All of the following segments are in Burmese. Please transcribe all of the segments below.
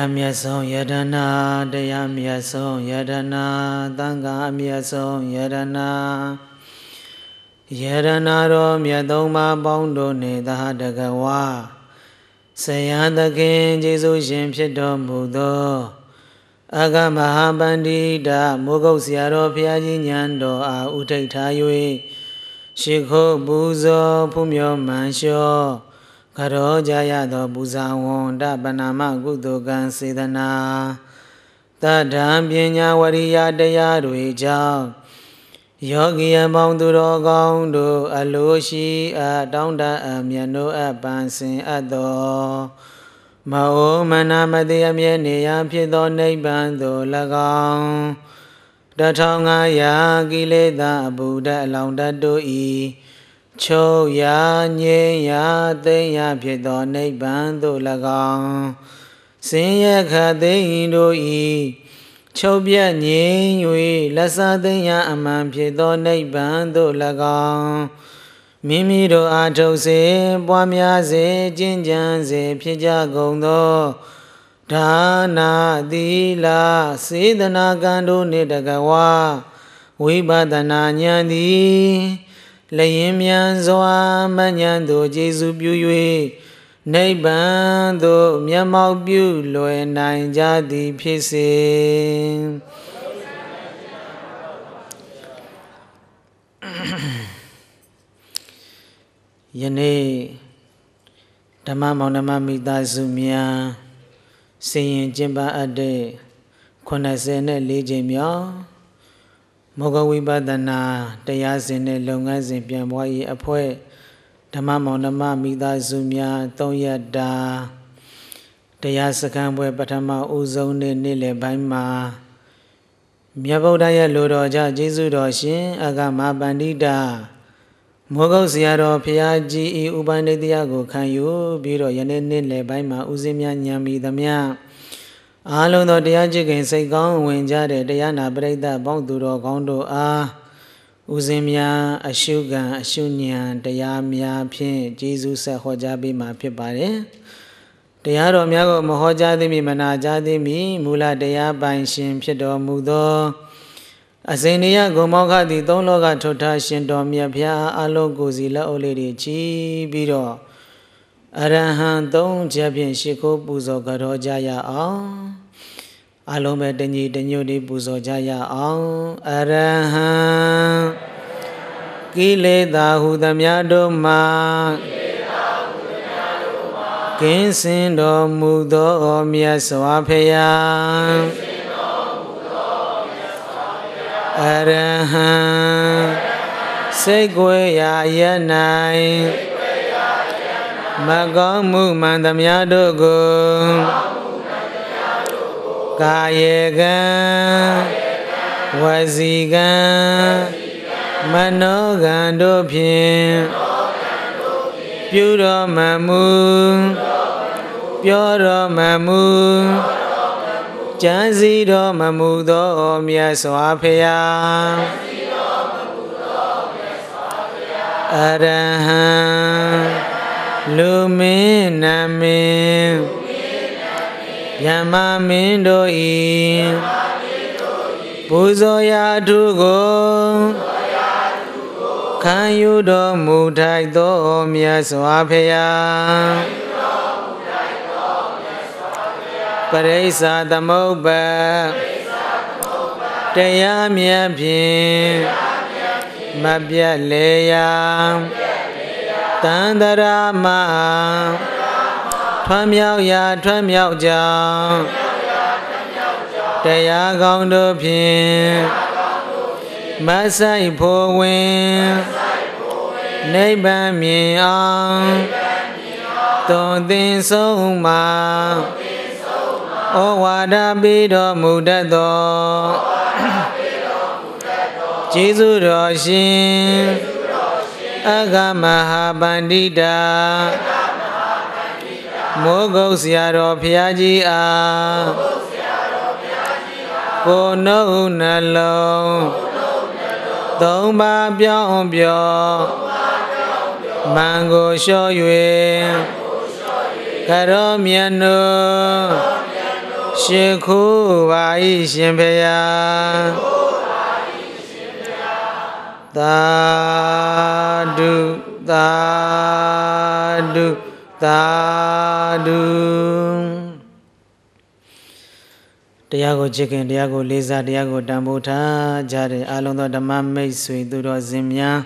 တရားမြတ်ဆုံးယတနာတရားမြတ်ဆုံးယတနာသံဃာမြတ်ဆုံးယတနာယရနာတော်မြတ်သုံးပါးပေါင်းတို့နှင့်သဟတကဝါဆရာသခင်ယေရှုရှင်ဖြစ်တော်မူသောအဂမဟာပန္တိတာမိုးကုတ်ဆရာတော်ဘုရားကြီးညံတော်အားဥထိတ်ထား၍ရှ िख ောပူဇော်ဖူးမြော်မှန်လျှောကရောကြရသော ပူဇာဝန္တပဏာမကုသိုလ်ကံစေတနာတထံပညာဝရိယတရားတွေကြောင့်ယောဂီအပေါင်းသူတော်ကောင်းတို့အလိုရှိအတောင်းတအမြတ်တို့အပန်စင်အပ်သောမအိုမနာမတိအမြဲနေရဖြစ်သောနိဗ္ဗာန်သို့၎င်းတထောင်ငါရာကိလေသာအဘုဒ္ဓအလောင်းတတ်တို့၏ချုပ်ရာငြိမ်းရာသိမ်းရာဖြစ်သောနိဗ္ဗာန်သို့၎င်းစင်ရခသိမ်းတို့ဤချုပ်ပြတ်ငြိမ်း၍လက်စားသိမ်းရာအမှန်ဖြစ်သောနိဗ္ဗာန်သို့၎င်းမိမိတို့အားထုတ်စေပွားများစေကျင့်ကြံစေဖြစ်ကြကုန်သောဒါနာသီလစေတနာကံတို့နှင့်တကဝဝိပဿနာဉာဏ်သည်လျင်မြန်စွာမညံသို့ကျေစုပြု၍နိဗ္ဗာန်သို့မျက်မှောက်ပြုလွယ်နိုင်ကြသည်ဖြစ်စေယနေ့ဓမ္မမောင်နှမမိသားစုများစင်ရင်ကျင်းပအပ်တဲ့84ကြိမ်မြောက်မောဂဝိပဒနာ တရားစဉ်နဲ့လုပ်ငန်းစဉ်ပြန်ပွားရေးအဖွဲ့ဓမ္မမောင်ဓမ္မမိသားစုများသုံးရတာတရားစခန်းပွဲ ပထမဦးဆုံးနေ့နေ့လယ်ပိုင်းမှာမြတ်ဗုဒ္ဓရဲ့လူတော်ကြကျေးဇူးတော်ရှင်အဂမပန္တိတာမောဂုတ်ဆရာတော်ဖျားကြီးဤဥပနိတ္တယကိုခံယူပြီးတော့ယနေ့နေ့လယ်ပိုင်းမှာဦးစင်းများညံမိသမျှအာလုံသောတရားจิตခင်စိတ်ကောင်းဝင်ကြတဲ့တရားနာပရိသတ်ပေါင်းသူတော်ကောင်းတို့အားဥစဉ်များအရှုခံအရှုဉဏ်တရားများဖြင့်ကျေးဇူးဆက်ဟောကြားပေးမှာဖြစ်ပါတယ်။တရားတော်များကိုမဟောကြားသည်မိမနာကြားသည်မိမူလတရားပိုင်ရှင်ဖြစ်တော်မူသောအစဉ်နိယဂုံမောခသည်သုံးလောကထုတ်ထားရှင်တော်မြတ်ဖျားအလုံးကိုယ်စီလက်အုပ်လေးတွေချီးပြီးတော့အရဟံသုံးချက်ဖြင့်ရှ िख ိုးပူဇော်ကြတော်ကြရအောင်အလုံးပဲတညီတညွတ်ဒီပူဇော်ကြရအောင်အရဟံကိလေသာဟုသမျှတို့မှာကင်းစင်တော်မူသောမြတ်စွာဘုရားအရဟံစိတ်ကိုရာရ၌မကောင်းမှုမှန်သမျှတို့ကိုကာယေကံဝစီကံမနောကံတို့ဖြင့်ပြုတော်မမူပြောတော်မမူကြံစည်တော်မမူသောမြတ်စွာဘုရားအရဟံလူမင်းနမင်းမြတ်မမင်းတို့ဤပူဇော်ရာထုကိုခံယူတော်မူထိုက်သောမြတ်စွာဘုရားပရိစ္ဆာသမုပ္ပါတရားမြတ်ဖြင့်မပြတ်လေရာတန္တရာမထွံမြောက်ရာထွံမြောက်ကြောင်းတရားကောင်းတို့ဖြင့်မဆိုင်ဖို့ဝင်နိဗ္ဗာန်မြင်အောင်သွန်သင်ဆုံးမှာဩဝါဒပေးတော်မူတတ်သောကျေးဇူးတော်ရှင်အဂမဟာပန္တိတာမိုးကုတ်ဆရာတော်ဘုရားကြီးအားကိုနှုတ်နှလုံးသုံးပါပြောင်းပြောမန်ကိုလျှော့၍ကရောမြတ်နုရှင်ခိုးပါ၏ရှင်ဘုရားသာဓုသာဓုသာဓုတရားကိုချစ်ခင်တရားကို လေးစားတရားကိုတန်ဖိုးထားကြတဲ့အလုံးသောဓမ္မမိတ်ဆွေသူတော်စင်များ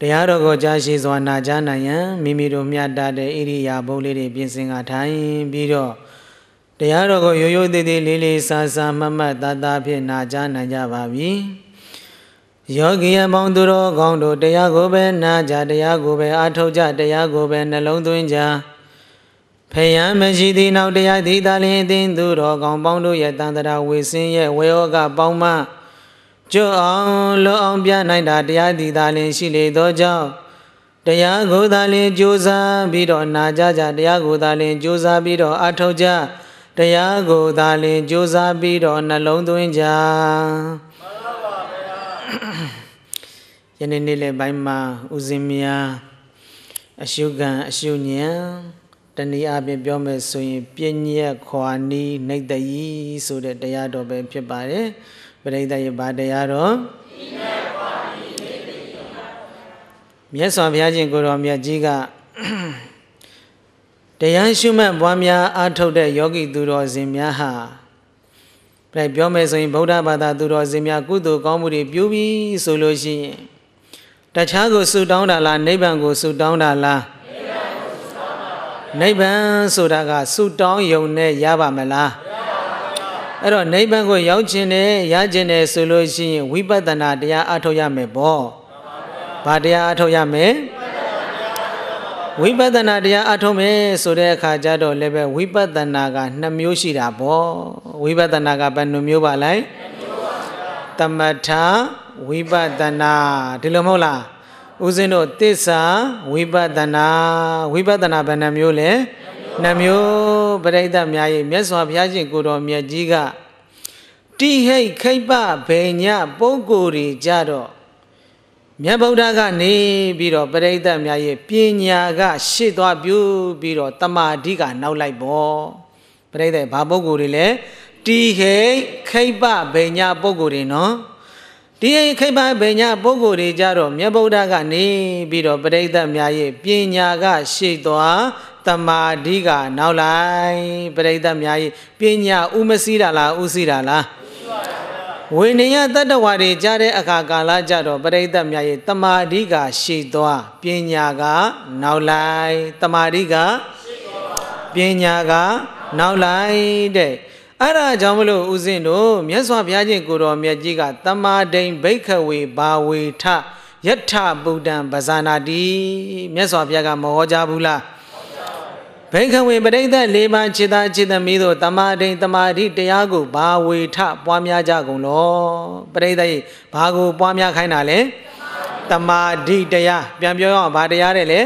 တရားတော်ကိုကြားရှိစွာနာကြားနိုင်ရန်မိမိတို့မြတ်တာတဲ့ဣရိယာပုလေးတွေပြင်ဆင်ကထိုင်ပြီးတော့တရားတော်ကိုရိုးရိုးသေးသေးလေးလေးစားစားမှတ်မှတ်သာသာဖြင့်နာကြားနိုင်ကြပါပြီ။ယောဂီအပေါင်းသူတော်ကောင်းတို့တရားကိုပဲနာကြတရားကိုပဲအာထုတ်ကြတရားကိုပဲနှလုံးသွင်းကြဖယံမရှိသည့်နောက်တရားသည်သာလျှင်သင်သူတော်ကောင်းပေါင်းတို့ရဲ့တန်တရာဝေစင်းရဲ့ဝေယောကပေါင်းမှကျွတ်အောင်လွတ်အောင်ပြနိုင်တာတရားသည်သာလျှင် ရှိလေသောကြောင့်တရားကိုသာလျှင်ကြိုးစားပြီးတော့နာကြကြတရားကိုသာလျှင်ကြိုးစားပြီးတော့အာထုတ်ကြတရားကိုသာလျှင်ကြိုးစားပြီးတော့နှလုံးသွင်းကြယနေ့နေ့လယ်ပိုင်းမှာဦးဇင်းများအရှုခံအရှုဉဏ်တနည်းအားဖြင့်ပြောမယ်ဆိုရင် ပြည့်ညက်ခွာနီးနှိတ်တည်းဆိုတဲ့တရားတော်ပဲဖြစ်ပါတယ်ပရိသတ်ရဲ့ဗာတရားတော်မြတ်စွာဘုရားရှင်ကိုတော်မြတ်ကြီးကတရားရှုမှတ်ပွားများအားထုတ်တဲ့ယောဂီသူတော်စင်များဟာပြန်ပြောမယ်ဆိုရင်ဗုဒ္ဓဘာသာသူတော်စင်များကုသိုလ်ကောင်းမှုတွေပြုပြီးဆိုလို့ရှိရင်တခြားကိုဆုတောင်းတာလားနိဗ္ဗာန်ကိုဆုတောင်းတာလားနိဗ္ဗာန်ဆိုတာကဆုတောင်းယုံနဲ့ရပါမလားအဲ့တော့နိဗ္ဗာန်ကို ရောက်ခြင်းနဲ့ရခြင်းနဲ့ဆိုလို့ရှိရင်ဝိပဿနာတရားအထောက်ရမယ်ပေါ့။ဘာတရားအထောက်ရမယ်။ဝိပဿနာတရားအထုံးမယ်ဆိုတဲ့အခါကျတော့လည်းပဲဝိပဿနာက2မျိုးရှိတာပေါ့ဝိပဿနာကဘယ်နှမျိုးပါလဲသမထဝိပဿနာဒီလိုမဟုတ်လားဦးဇင်းတို့သစ္စာဝိပဿနာဝိပဿနာဘယ်နှမျိုးလဲနှမျိုးပရိသတ်များရဲ့မြတ်စွာဘုရားရှင်ကိုတော်မြတ်ကြီးကတိဟိတ်ခိပ္ပဘေညပုဂ္ဂိုလ်တွေကြတော့မြတ်ဗုဒ္ဓကနေပြီးတော့ပရိသတ်များရဲ့ပညာကရှေ့သွားပြုပြီးတော့တမာဓိကနောက်လိုက်ပေါ့ပရိသတ်ဘာပုဂ္ဂိုလ်တွေလဲတိဟိခိပဗေညာပုဂ္ဂိုလ်တွေနော်ဒီအိခိပဗေညာပုဂ္ဂိုလ်တွေကြတော့မြတ်ဗုဒ္ဓကနေပြီးတော့ပရိသတ်များရဲ့ပညာကရှေ့သွားတမာဓိကနောက်လိုက်ပရိသတ်များရဲ့ပညာဥမစီးတာလားဥစီးတာလားဥစီးပါဝိနည်းတတ္တဝါတွေကြားတဲ့အခါကာလကြတော့ပရိသတ်များရဲ့တမာတိကရှိသွားပညာကနောက်လိုက်တမာတိကပညာကနောက်လိုက်တဲ့အဲ့ဒါကြောင့်မလို့ဦးဇင်းတို့မြတ်စွာဘုရားရှင်ကိုတော်မြတ်ကြီးကတမာဒိန်ဘိခဝေဘာဝေထယထဗုဒ္ဓံပဇာနာတိမြတ်စွာဘုရားကမဟောကြားဘူးလားဘိက္ခဝေပရိသတ်၄ပါးจิตာจิตသမီးတို့တမာဒိန်တမာဓိတရားကိုဘာဝေထပွားများကြကုန်လောပရိသတ်ဘာကိုပွားများခိုင်းတာလဲတမာဓိတရားပြန်ပြောရအောင်ဘာတရားတဲ့လဲ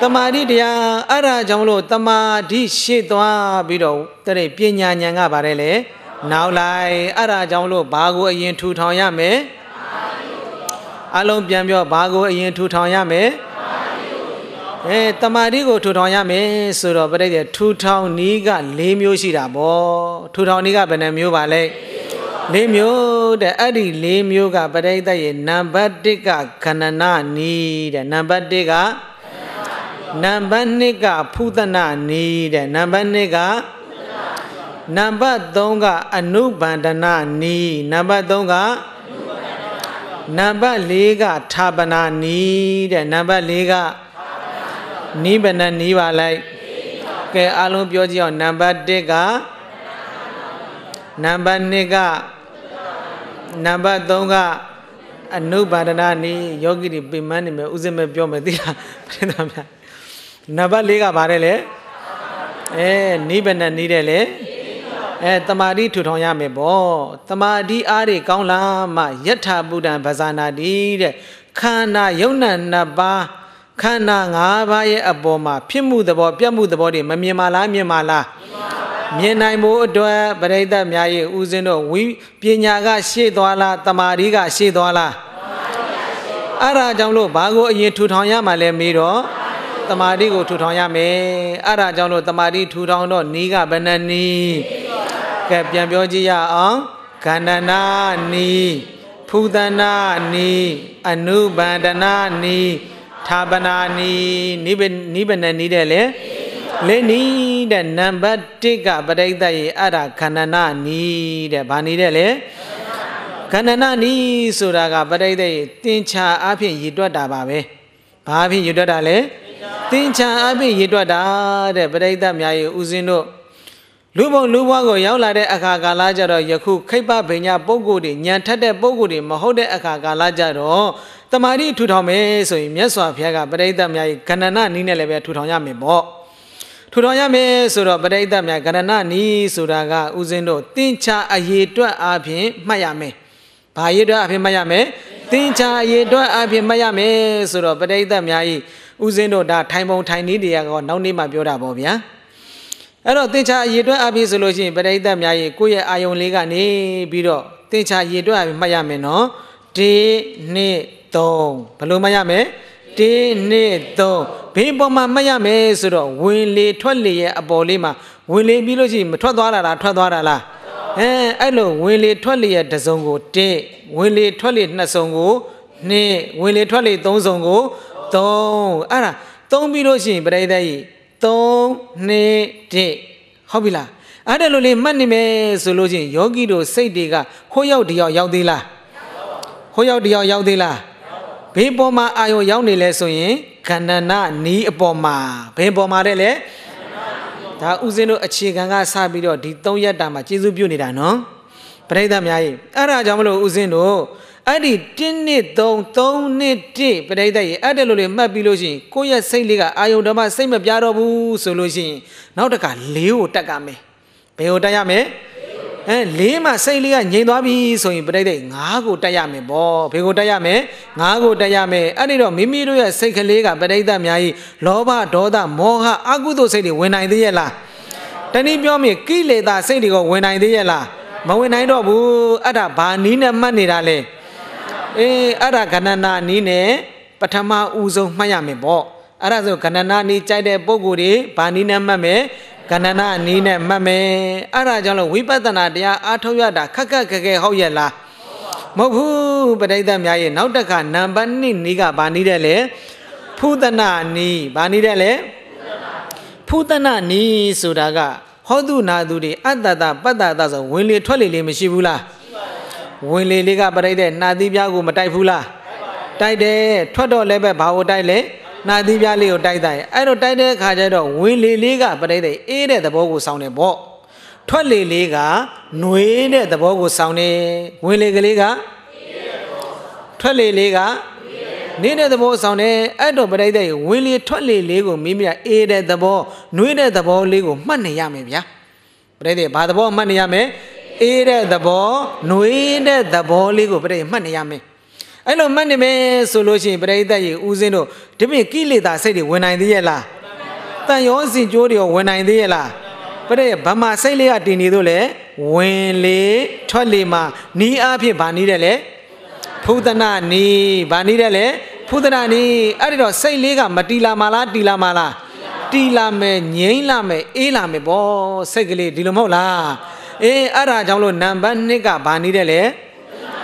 တမာဓိတရားအဲ့ဒါကြောင့်လို့တမာဓိရှေ့သွားပြီးတော့တဲ့ပညာဉာဏ်ကပါတယ်လေနောက်လိုက်အဲ့ဒါကြောင့်လို့ဘာကိုအရင်ထူထောင်ရမယ်အလုံးပြန်ပြောဘာကိုအရင်ထူထောင်ရမယ်အဲတမာတိကိုထူထောင်ရမယ်ဆိုတော့ပြိတ္တထူထောင်နည်းက၄မျိုးရှိတာပေါ့ထူထောင်နည်းကဘယ်နှမျိုးပါလဲ၄မျိုးတဲ့အဲ့ဒီ၄မျိုးကပြိတ္တရဲ့နံပါတ်၁ကခန္ဓာနီးတဲ့နံပါတ်၁ကနံပါတ်2ကဖုဒနာနီးတဲ့နံပါတ်2ကနံပါတ်3ကအနုဗန္ဒနာနီးနံပါတ်3ကနံပါတ်4ကဌာပနာနီးတဲ့နံပါတ်4ကနီးဘယ်နဲ့နီးပါလိုက်ကဲအားလုံးပြောကြည့်အောင်နံပါတ်1ကနံပါတ်2ကနံပါတ်3ကအနုပါဒနာနီးယောဂီတွေပြင်မနေမယ်ဥစဉ်မဲ့ပြောမယ်သိလားပြင်းသားများနံပါတ်4ကပါတယ်လေအဲနီးဘယ်နဲ့နီးတယ်လေအဲတမာတိထူထောင်ရမယ်ပေါ့တမာတိအားတွေကောင်းလားမှယထာပုဒ္ဒံဗဇာနာတိတဲ့ခန္ဓာယုံနာနှစ်ပါးခန္ဓာ၅ပါးရဲ့အပေါ်မှာဖြစ်မှုသဘောပြတ်မှုသဘောတွေမမြင်ပါလားမြင်ပါလားမြင်နိုင်ဖို့အတွက်ပရိသတ်များရဲ့ဦးစင်းတို့ဝိပညာကရှေ့သွားလားတမာရီကရှေ့သွားလားအဲ့ဒါကြောင့်လို့ဘာကိုအရင်ထူထောင်ရမှာလဲမေးတော့တမာရီကိုထူထောင်ရမယ်အဲ့ဒါကြောင့်လို့တမာရီထူထောင်တော့နီးကဘယ်နှနီးကဲပြန်ပြောကြည့်ရအောင်ကန္နနာနီးဖူဒနာနီးအနုဘန္ဒနာနီးထာပနာနီနိဗ္ဗနိဗ္ဗာန်နီးတယ်လေလေနီးတဲ့နံပါတ်1ကပရိသတ်ရေအရာခန္ဓနာနီးတဲ့ဗာနီးတယ်လေခန္ဓနာနီးဆိုတာကပရိသတ်ရေသင်္ချာအဖြစ်ရည်တွက်တာပါပဲဘာအဖြစ်ရည်တွက်တာလဲသင်္ချာအဖြစ်ရည်တွက်တာတဲ့ပရိသတ်များရေဦးစင်းတို့လူဘုံလူဘွားကိုရောက်လာတဲ့အခါကာလကြတော့ယခုခိပ္ပဗိညာပုဂ္ဂိုလ်တွေညံထက်တဲ့ပုဂ္ဂိုလ်တွေမဟုတ်တဲ့အခါကာလကြတော့တမာတိထူထောင်မယ်ဆိုရင်မြတ်စွာဘုရားကပရိသတ်များ၏ကဏဏနီးနဲ့လည်းပဲထူထောင်ရမယ်ပေါ့ထူထောင်ရမယ်ဆိုတော့ပရိသတ်များကဏဏနီးဆိုတာကဥစဉ်တို့သင်္ချာအရေအတွက်အပြင်မှတ်ရမယ်။ဘာရေအတွက်အပြင်မှတ်ရမယ်။သင်္ချာအရေအတွက်အပြင်မှတ်ရမယ်ဆိုတော့ပရိသတ်များ၏ဥစဉ်တို့ဒါထိုင်ပုံထိုင်နည်းတွေကနောက်နေ့မှပြောတာပေါ့ဗျာ။ဲ့တော့သင်္ချာရေတွက်အပြည့်ဆိုလို့ရှိရင်ပရိသတ်များရေကိုယ့်ရဲ့အာယုံလေးကနေပြီးတော့သင်္ချာရေတွက်အပြည့်မှတ်ရမယ်နော်ဒီနေ့3ဘလို့မှတ်ရမယ်1နှစ်3ဘေးပေါ်မှာမှတ်ရမယ်ဆိုတော့ဝင်လေထွက်လေရဲ့အပေါ်လေးမှာဝင်လေပြီးလို့ရှိရင်မထွက်သွားတာလားထွက်သွားတာလားအဲအဲ့လိုဝင်လေထွက်လေရဲ့တစ်စုံကို1ဝင်လေထွက်လေနှစ်စုံကို2ဝင်လေထွက်လေသုံးစုံကို3အဲ့ဒါ3ပြီးလို့ရှိရင်ပြိသက်ကြီး3 2 1ဟုတ်ပြီလားအဲ့ဒါလိုလေးမှတ်နေမယ်ဆိုလို့ချင်းယောဂီတို့စိတ်တွေကဟိုရောက်တယောက်ရောက်သေးလားဟိုရောက်တယောက်ရောက်သေးလားဘေးပေါ်မှာအာယုံရောက်နေလဲဆိုရင်ခန္ဓာနာနီးအပေါ်မှာဘေးပေါ်မှာတဲ့လေဒါဥစဉ်တို့အခြေခံကစပြီးတော့ဒီ၃ရက်တာမှာကျေးဇူးပြုနေတာနော်ပရိသတ်များကြီးအဲ့ဒါကြောင့်မလို့ဥစဉ်တို့အဲ့ဒီ1နှစ်3 3နှစ်1ပရိသတ်ကြီးအဲ့ဒါလို့လေမှတ်ပြီးလို့ရှိရင်ကိုယ့်ရဲ့စိတ်လေးကအာယုံဓမ္မစိတ်မပြတော့ဘူးဆိုလို့ရှိရင်နောက်တခါ၄ကိုတက်ကမယ်ဘယ်ကိုတက်ရမလဲအဲလေးမှစိတ်လေးကငြိမ်သွားပြီဆိုရင်ပြိတ္တိငါးကိုတက်ရမယ်ပေါ့ဘေကိုတက်ရမယ်ငါးကိုတက်ရမယ်အဲ့ဒီတော့မိမိတို့ရဲ့စိတ်ကလေးကပြိတ္တိများကြီးလောဘဒေါသမောဟအကုသိုလ်စိတ်တွေဝင်နိုင်သေးရဲ့လားတနည်းပြောမြင်ကိလေသာစိတ်တွေကဝင်နိုင်သေးရဲ့လားမဝင်နိုင်တော့ဘူးအဲ့ဒါဘာနီးနဲ့မှတ်နေတာလဲအေးအဲ့ဒါကဏနာနီးနဲ့ပထမဦးဆုံးမှတ်ရမယ်ပေါ့အဲ့ဒါဆိုကဏနာနီးကြိုက်တဲ့ပုံကိုယ်တွေဘာနီးနဲ့မှတ်မယ်ကဏနာအနည်းနဲ့မှတ်မယ်အဲ့ဒါကြောင့်လို့ဝိပဿနာတရားအားထုတ်ရတာ ခက်ခက်ခက်ခဲဟုတ်ရဲ့လားမဟုတ်ဘူးပရိသတ်များရဲ့နောက်တစ်ခါနံပါတ်2နီးကဘာနီးတယ်လဲဖုဒနာနီးဘာနီးတယ်လဲဖုဒနာနီးဆိုတာကဟောတုနာသူတွေအတ္တတပတ္တတဆိုဝင်လေ ထွက်လေလေးမရှိဘူးလားဝင်လေလေးကပရိသတ်နှာသီးပြားကိုမတိုက်ဘူးလားတိုက်တယ်ထွက်တော့လည်းပဲဘာကိုတိုက်လဲနှာသီးပြားလေးကိုတိုက်တိုက်အဲ့လိုတိုက်တဲ့အခါကျတော့ဝင်လေလေးကပရိသေအေးတဲ့သဘောကိုဆောင်တယ်ပေါ့ထွက်လေလေးကနှွေးတဲ့သဘောကိုဆောင်တယ်ဝင်လေကလေးကထွက်လေလေးကနေတဲ့သဘောဆောင်တယ်အဲ့တော့ပရိသေဝင်လေထွက်လေလေးကိုမိမိကအေးတဲ့သဘောနှွေးတဲ့သဘောလေးကိုမှတ်နေရမယ်ဗျာပရိသေဘာသဘောမှတ်နေရမယ်အေးတဲ့သဘောနှွေးတဲ့သဘောလေးကိုပရိသေမှတ်နေရမယ်အဲ့လိုမှတ်နေမယ်ဆိုလို့ရှိရင်ပရိသတ်ရေဦးစင်းတို့ဒီပြင်ကိလေသာစိတ်တွေဝင်နိုင်သေးရဲ့လားတန်ရောစင်ကြိုးတွေဝင်နိုင်သေးရဲ့လားပရိဗမာစိတ်လေးကတည်နေတို့လေဝင်လေထွက်လေမှာနီးအားဖြင့်ဗာနီးတယ်လေဖုဒနာနီးဗာနီးတယ်လေဖုဒနာနီးအဲ့ဒီတော့စိတ်လေးကမတီလာမလားတီလာမလားတီလာမယ်ငြိမ့်လာမယ်အေးလာမယ်ပေါ့စိတ်ကလေးဒီလိုမဟုတ်လားအေးအဲ့ဒါကြောင့်လို့နံပါတ်1ကဗာနီးတယ်လေ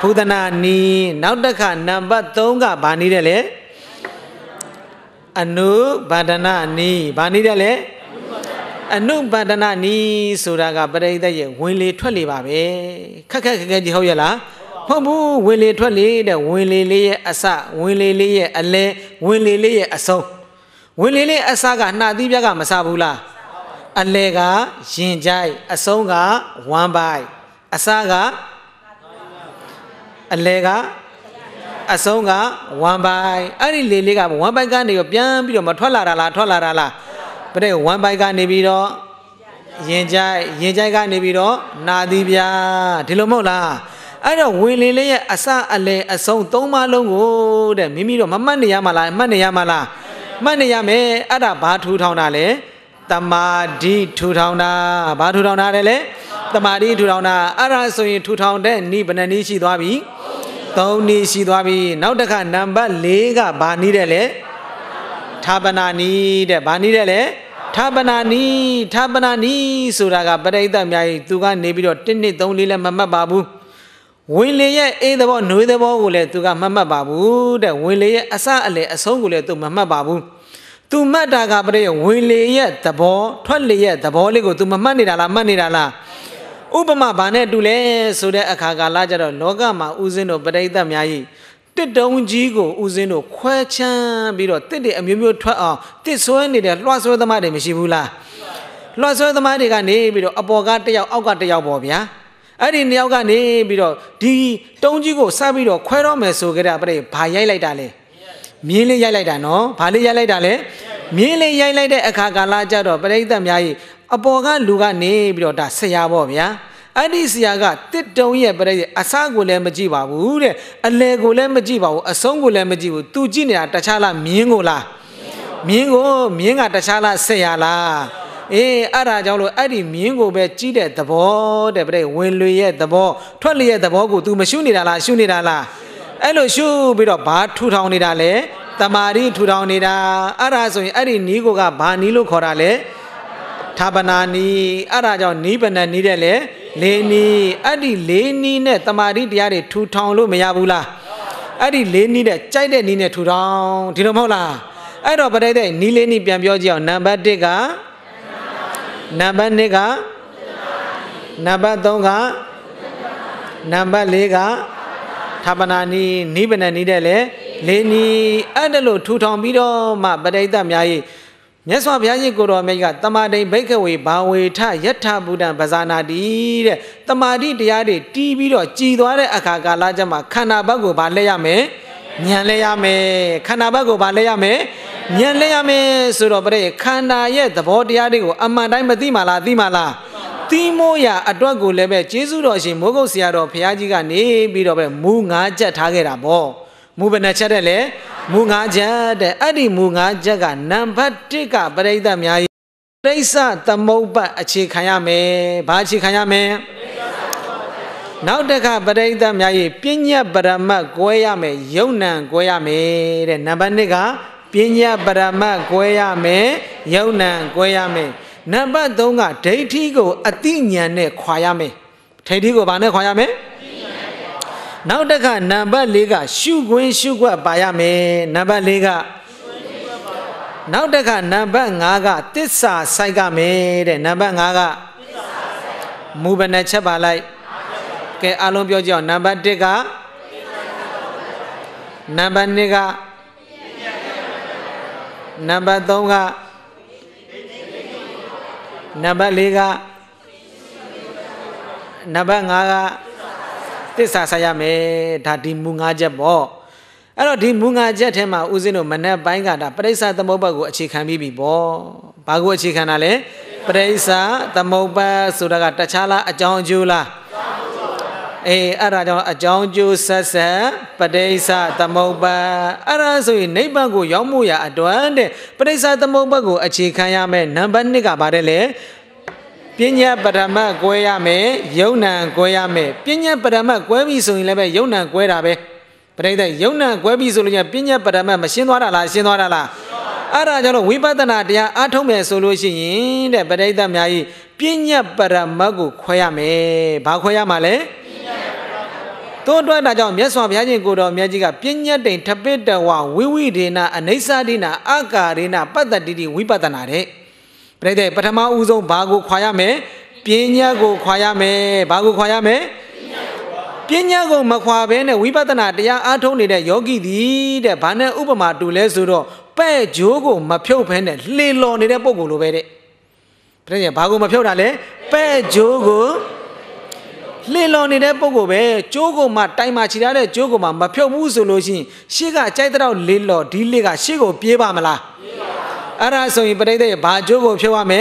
ဖုဒနာနီနောက်တစ်ခါနံပါတ်3ကဘာနီးတယ်လဲအနုဘာဒနာနီဘာနီးတယ်လဲအနုဘာဒနာနီဆိုတာကပရိသတ်ရဲ့ဝင်လေထွက်လေပါပဲခက်ခက်ခက်ခက်ကြီးဟုတ်ရဲ့လားဟုတ်ဘူးဝင်လေထွက်လေတဲ့ဝင်လေလေးရဲ့အစဝင်လေလေးရဲ့အလဲဝင်လေလေးရဲ့အဆုံးဝင်လေလေးအစကနှာသီးပြကမစားဘူးလားအလဲကရင်ကြိုက်အဆုံးကဝမ်းပိုက်အစကအလဲကအဆုံးက1ပိုင်အဲ့ဒီလေလေးက1ပိုင်ကနေရောပြန်ပြီးတော့မထွက်လာတာလားထွက်လာတာလားပြတဲ့1ပိုင်ကနေပြီးတော့ရင်ကြိုက်ရင်ကြိုက်ကနေပြီးတော့နာသီးပြားဒီလိုမဟုတ်လားအဲ့တော့ဝင်လေလေးရဲ့အစအလဲအဆုံးသုံးပါလုံးကိုတဲ့မိမိတော့မမှတ်နေရမှာလားမှတ်နေရမှာလားမှတ်နေရမယ်အဲ့ဒါဘာထူထောင်တာလဲတမာတိထူထောင်တာဘာထူထောင်တာလဲလဲတမာတိထူထောင်တာအဲ့ဒါဆိုရင်ထူထောင်တဲ့နိဗ္ဗာန်နည်းရှိသွားပြီ၃နည်းရှိသွားပြီနောက်တစ်ခါနံပါတ်၄ကဘာနည်းတဲ့လဲထာပနာနည်းတဲ့ဘာနည်းတဲ့လဲထာပနာနီထာပနာနီဆိုတာကပရိသတ်များကြီးသူကနေပြီးတော့1နှစ်3လေးလည်းမမှတ်ပါဘူးဝင်လေရဲ့အေးသဘောနှွေးသဘောကိုလည်းသူကမမှတ်ပါဘူးတဲ့ဝင်လေရဲ့အစအလယ်အဆုံးကိုလည်းသူမမှတ်ပါဘူးသူမှတ်တာကပြည့်ဝင်လေရဲ့သဘောထွက်လေရဲ့သဘောလေးကိုသူမမှတ်နေတာလားမှတ်နေတာလားဥပမာဘာနဲ့တူလဲဆိုတဲ့အခါကာလကြတော့လောကမှာဥစဉ်တို့ပရိသတ်များကြီးတစ်တုံးကြီးကိုဥစဉ်တို့ခွဲချမ်းပြီးတော့တစ်တွေအမျိုးမျိုးထွက်အောင်တစ်ဆွဲနေတဲ့လွှတ်ဆွဲသမားတွေမရှိဘူးလားလွှတ်ဆွဲသမားတွေကနေပြီးတော့အပေါ်ကတယောက်အောက်ကတယောက်ပေါ့ဗျာအဲ့ဒီနှစ်ယောက်ကနေပြီးတော့ဒီတုံးကြီးကိုစပြီးတော့ခွဲတော့မယ်ဆိုကြတာပြည့်ဘာရိုက်လိုက်တာလဲမြင်းလေးရိုက်လိုက်တာနော်ဘာလေးရိုက်လိုက်တာလဲမြင်းလေးရိုက်လိုက်တဲ့အခါကာလကြတော့ပရိသတ်များကြီးအပေါ်ကလူကနေပြီးတော့ဒါဆရာပေါ့ဗျာအဲ့ဒီဆရာကတစ်တုံရဲ့ပြည့်အစကိုလည်းမကြည့်ပါဘူးတဲ့အလယ်ကိုလည်းမကြည့်ပါဘူးအဆုံးကိုလည်းမကြည့်ဘူးသူကြည့်နေတာတခြားလားမြင်းကိုလားမြင်းကိုမြင်းကတခြားလားဆရာလားအေးအဲ့ဒါကြောင့်လို့အဲ့ဒီမြင်းကိုပဲကြည့်တဲ့သဘောတဲ့ပြည့်ဝင်လွေရဲ့သဘောထွက်လျရဲ့သဘောကို तू မရှုနေတာလားရှုနေတာလားအဲ့လိုရှုပြီးတော့ဘာထူထောင်နေတာလဲတမာရီထူထောင်နေတာအဲ့ဒါဆိုရင်အဲ့ဒီနီးကိုကဘာနီးလို့ခေါ်တာလဲသာပနာနီးအဲ့ဒါကြောင့်နီးပနနီးတဲ့လေလေးနီးအဲ့ဒီလေးနီးနဲ့တမာရီတရားတွေထူထောင်လို့မရဘူးလားအဲ့ဒီလေးနီးတဲ့ကြိုက်တဲ့နီးနဲ့ထူထောင်ဒီလိုမဟုတ်လားအဲ့တော့ပရိသတ်နီးလေးနီးပြန်ပြောကြည့်အောင်နံပါတ်1ကနံပါတ်2ကနံပါတ်3ကနံပါတ်4ကထာပနာနီးနိဗ္ဗာန်နီးတဲ့လေလေးနီးအဲ့ဒါလို့ထူထောင်ပြီးတော့မှပရိသတ်များ၏မြတ်စွာဘုရားရှင်ကိုတော်မြတ်ကတမာတိဘိက္ခဝေဘာဝေထယထဗုဒ္ဓံပဇာနာတိတဲ့တမာတိတရားတွေတီးပြီးတော့ကြည်သွားတဲ့အခါကာလကျမှခန္ဓာဘက်ကိုဗာလဲရမယ်ဉာဏ်လဲရမယ်ခန္ဓာဘက်ကိုဗာလဲရမယ်ဉာဏ်လဲရမယ်ဆိုတော့ပြည့်ခန္ဓာရဲ့သဘောတရားတွေကိုအမှန်တိုင်းမသိမှလားသိမှလားသီးမိုးရာအတွက်ကိုလည်းပဲကျေးဇူးတော်ရှင်မိုးကုတ်ဆရာတော်ဘုရားကြီးကနေပြီးတော့ပဲမူငါးချက်ထားခဲ့တာပေါ့မူဘယ်နှချက်တဲ့လဲမူငါးချက်တဲ့အဲ့ဒီမူငါးချက်ကနံပါတ်1ကပရိသတ်များပရိသသမုပ္ပတ်အခြေခံရမယ်ဘာအခြေခံရမလဲနောက်တစ်ခါပရိသတ်များရေပညာပရမတ်ကွဲရမယ်ယုံနံကွဲရမယ်တဲ့နံပါတ်1ကပညာပရမတ်ကွဲရမယ်ယုံနံကွဲရမယ်နံပါတ်3ကဒိဋ္ဌိကိုအတိညာနဲ့ခွာရမယ်ဒိဋ္ဌိကိုဘာနဲ့ခွာရမလဲနောက်တစ်ခါနံပါတ်၄ကရှုခွင်းရှုခွက်ပါရမယ်နံပါတ်၄ကနောက်တစ်ခါနံပါတ်5ကတစ္ဆာဆိုင်ကမယ်တဲ့နံပါတ်5ကမူဘနဲ့ချက်ပါလိုက်ကဲအလုံးပြောကြအောင်နံပါတ်1ကနံပါတ်2ကနံပါတ်3ကနံပါတ်၄ကနံပါတ်5ကတစ္ဆာဆက်ရမယ်ဒါဒီမူ၅ချက်ပေါ့အဲ့တော့ဒီမူ၅ချက်ထဲမှာဦးဇင်းတို့မနက်ပိုင်းကဒါပရိစ္ဆာသမုပ္ပါကိုအခြေခံပြီးပြီပေါ့ဘာကိုအခြေခံတာလဲပရိစ္ဆာသမုပ္ပါဆိုတာကတခြားလားအကြောင်းအကျိုးလားအေးအဲ့ဒါကြောင့်အကြောင်းကျိုးဆက်ဆက်ပဋိစ္စသမုပ္ပါအဲ့ဒါဆိုရင်နိဗ္ဗာန်ကိုရောက်မှုရာအတွက်တဲ့ပဋိစ္စသမုပ္ပါကိုအခြေခံရမယ်နံပါတ်1ကဘာတဲ့လဲပညာပရမတ်ကွဲရမယ်ယုံ nant ကွဲရမယ်ပညာပရမတ်ကွဲပြီဆိုရင်လည်းပဲယုံ nant ကွဲတာပဲပဋိသတ်ယုံ nant ကွဲပြီဆိုလို့ရင်ပညာပရမတ်မရှင်းသွားတာလားရှင်းသွားတာလားအဲ့ဒါကြောင့်လို့ဝိပဿနာတရားအထုတ်မယ်ဆိုလို့ရှိရင်တဲ့ပဋိသတ်များကြီးပညာပရမတ်ကိုခွဲရမယ်ဘာခွဲရမှာလဲသို့အတွက်ဒါကြောင့်မြတ်စွာဘုရားရှင်ကိုတော်မြတ်ကြီးကပညာတိန်ထပိတဝဝိဝိဒေနာအနိစ္စဒိနာအကာရေနာပတ္တတိတိဝိပဿနာတဲ့ပြိတဲ့ပထမဦးဆုံးဘာကို ခွာရမယ်ပညာကိုခွာရမယ်ဘာကိုခွာရမယ်ပညာကိုမခွာဘဲနဲ့ဝိပဿနာတရားအားထုတ်နေတဲ့ယောဂီသည်တဲ့ဘာနဲ့ဥပမာတူလဲဆိုတော့ပဲ့ဂျိုးကိုမဖြုတ်ဘဲနဲ့လှေလော်နေတဲ့ပုံကိုလိုပဲတဲ့ပြိတဲ့ဘာကိုမဖြုတ်တာလဲပဲ့ဂျိုးကိုလှေလွန်နေတဲ့ပုံကိုပဲကျိုးကိုမှတိုင်မှခြေထားတဲ့ကျိုးကိုမှမဖြုတ်ဘူးဆိုလို့ရှိရင်ရှေ့ကကြိုက်တော့လေလော်ဒီလေကရှေ့ကိုပြေးပါမလားပြေးပါဘူးအဲ့ဒါဆိုရင်ပရိသတ်ရဲ့ဘာကျိုးကိုဖြုတ်ရမလဲ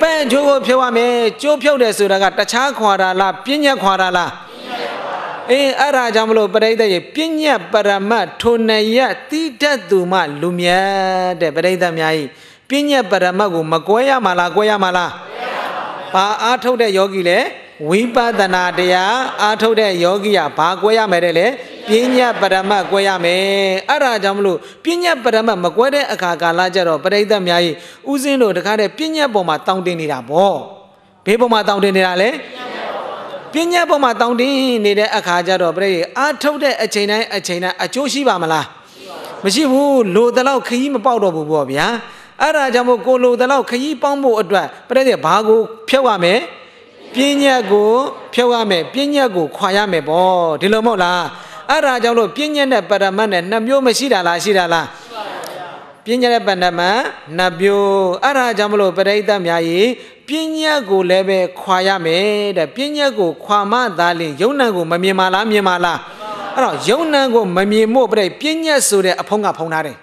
ပန့်ကျိုးကိုဖြုတ်ရမယ်ကျိုးဖြုတ်တယ်ဆိုတာကတခြားခွာတာလားပြဉ္ညက်ခွာတာလားအင်းအဲ့ဒါကြောင့်မလို့ပရိသတ်ရဲ့ပြဉ္ညက်ပရမတ်ထိုနယတိတတ်သူမှလူမြတ်တဲ့ပရိသတ်များဤပြဉ္ညက်ပရမတ်ကို မကွဲရမှာလားကွဲရမှာလားကွဲရပါဘူး။ဘာအားထုတ်တဲ့ယောဂီလဲဝိပဿနာတရားအာထုတ်တဲ့ယောဂီကဘာကွဲရမယ်တဲ့လေပညာပရမတ်ကွဲရမယ်အဲ့ဒါကြောင့်မလို့ပညာပရမတ်မကွဲတဲ့အခါကာလကြတော့ပရိသတ်များကြီးဥစဉ်တို့တခါတဲ့ပညာပေါ်မှာတောင်းတင်နေတာဗောဘေးပေါ်မှာတောင်းတင်နေတာလေပညာပေါ်မှာတောင်းတင်နေတဲ့အခါကြတော့ပရိသတ်အာထုတ်တဲ့အချိန်တိုင်းအချိန်တိုင်းအကျိုးရှိပါမလားမရှိဘူးလိုတလောက်ခကြီးမပေါက်တော့ဘူးဗောဗျာအဲ့ဒါကြောင့်မို့ကိုလိုတလောက်ခကြီးပေါင်းဖို့အတွက်ပရိသတ်ဘာကိုဖြုတ်ရမယ်ပြဉ္ညာကိုဖြုတ်ရမယ်ပြဉ္ညာကိုခွာရမယ်ပေါ့ဒီလိုမဟုတ်လားအဲ့ဒါကြောင့်လို့ပြဉ္ညာနဲ့ပရမတ်နဲ့နှစ်မျိုးမရှိတာလားရှိတာလားပြဉ္ညာနဲ့ပဏမနှစ်မျိုးအဲ့ဒါကြောင့်မလို့ပရိသတ်များကြီးပြဉ္ညာကိုလည်းပဲခွာရမယ်တဲ့ပြဉ္ညာကိုခွာမှသာလျှင်ယုံနံကိုမမြင်ပါလားမြင်ပါလားအဲ့တော့ယုံနံကိုမမြင်မို့ပြိပြဉ္ညာဆိုတဲ့အဖုံးကဖုံးထားတယ်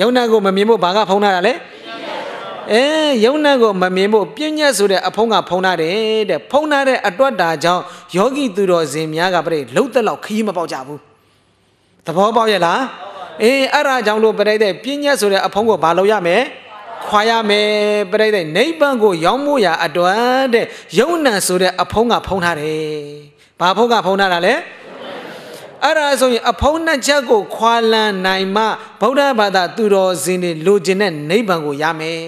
ယုံနံကိုမမြင်မို့ဘာကဖုံးထားတာလဲပြအဲယုံနာကိုမမြင်ဖို့ပြည့်ညက်ဆိုတဲ့အဖုံးကဖုံးထားတယ်တဲ့ဖုံးထားတဲ့အတွက်တာကြောင့်ယောဂီသူတော်စင်များကပြိလှုပ်တဲ့လောက်ခရီးမပေါက်ကြဘူးသဘောပေါက်ရဲ့လားအေးအဲ့ဒါကြောင့်လို့ပြိတဲ့ပြည့်ညက်ဆိုတဲ့အဖုံးကိုမလုပ်ရမယ်ခွာရမယ်ပြိတဲ့နိဗ္ဗာန်ကို ရောက်မှုရာအတွက်တဲ့ယုံနာဆိုတဲ့အဖုံးကဖုံးထားတယ်ဘာဖုံးကဖုံးထားတာလဲအဲ့ဒါဆိုရင်အဖုံးနှက်ချက်ကိုခွာလန်းနိုင်မှဗုဒ္ဓဘာသာ သူတော်စင်တွေလိုချင်တဲ့နိဗ္ဗာန်ကိုရမယ်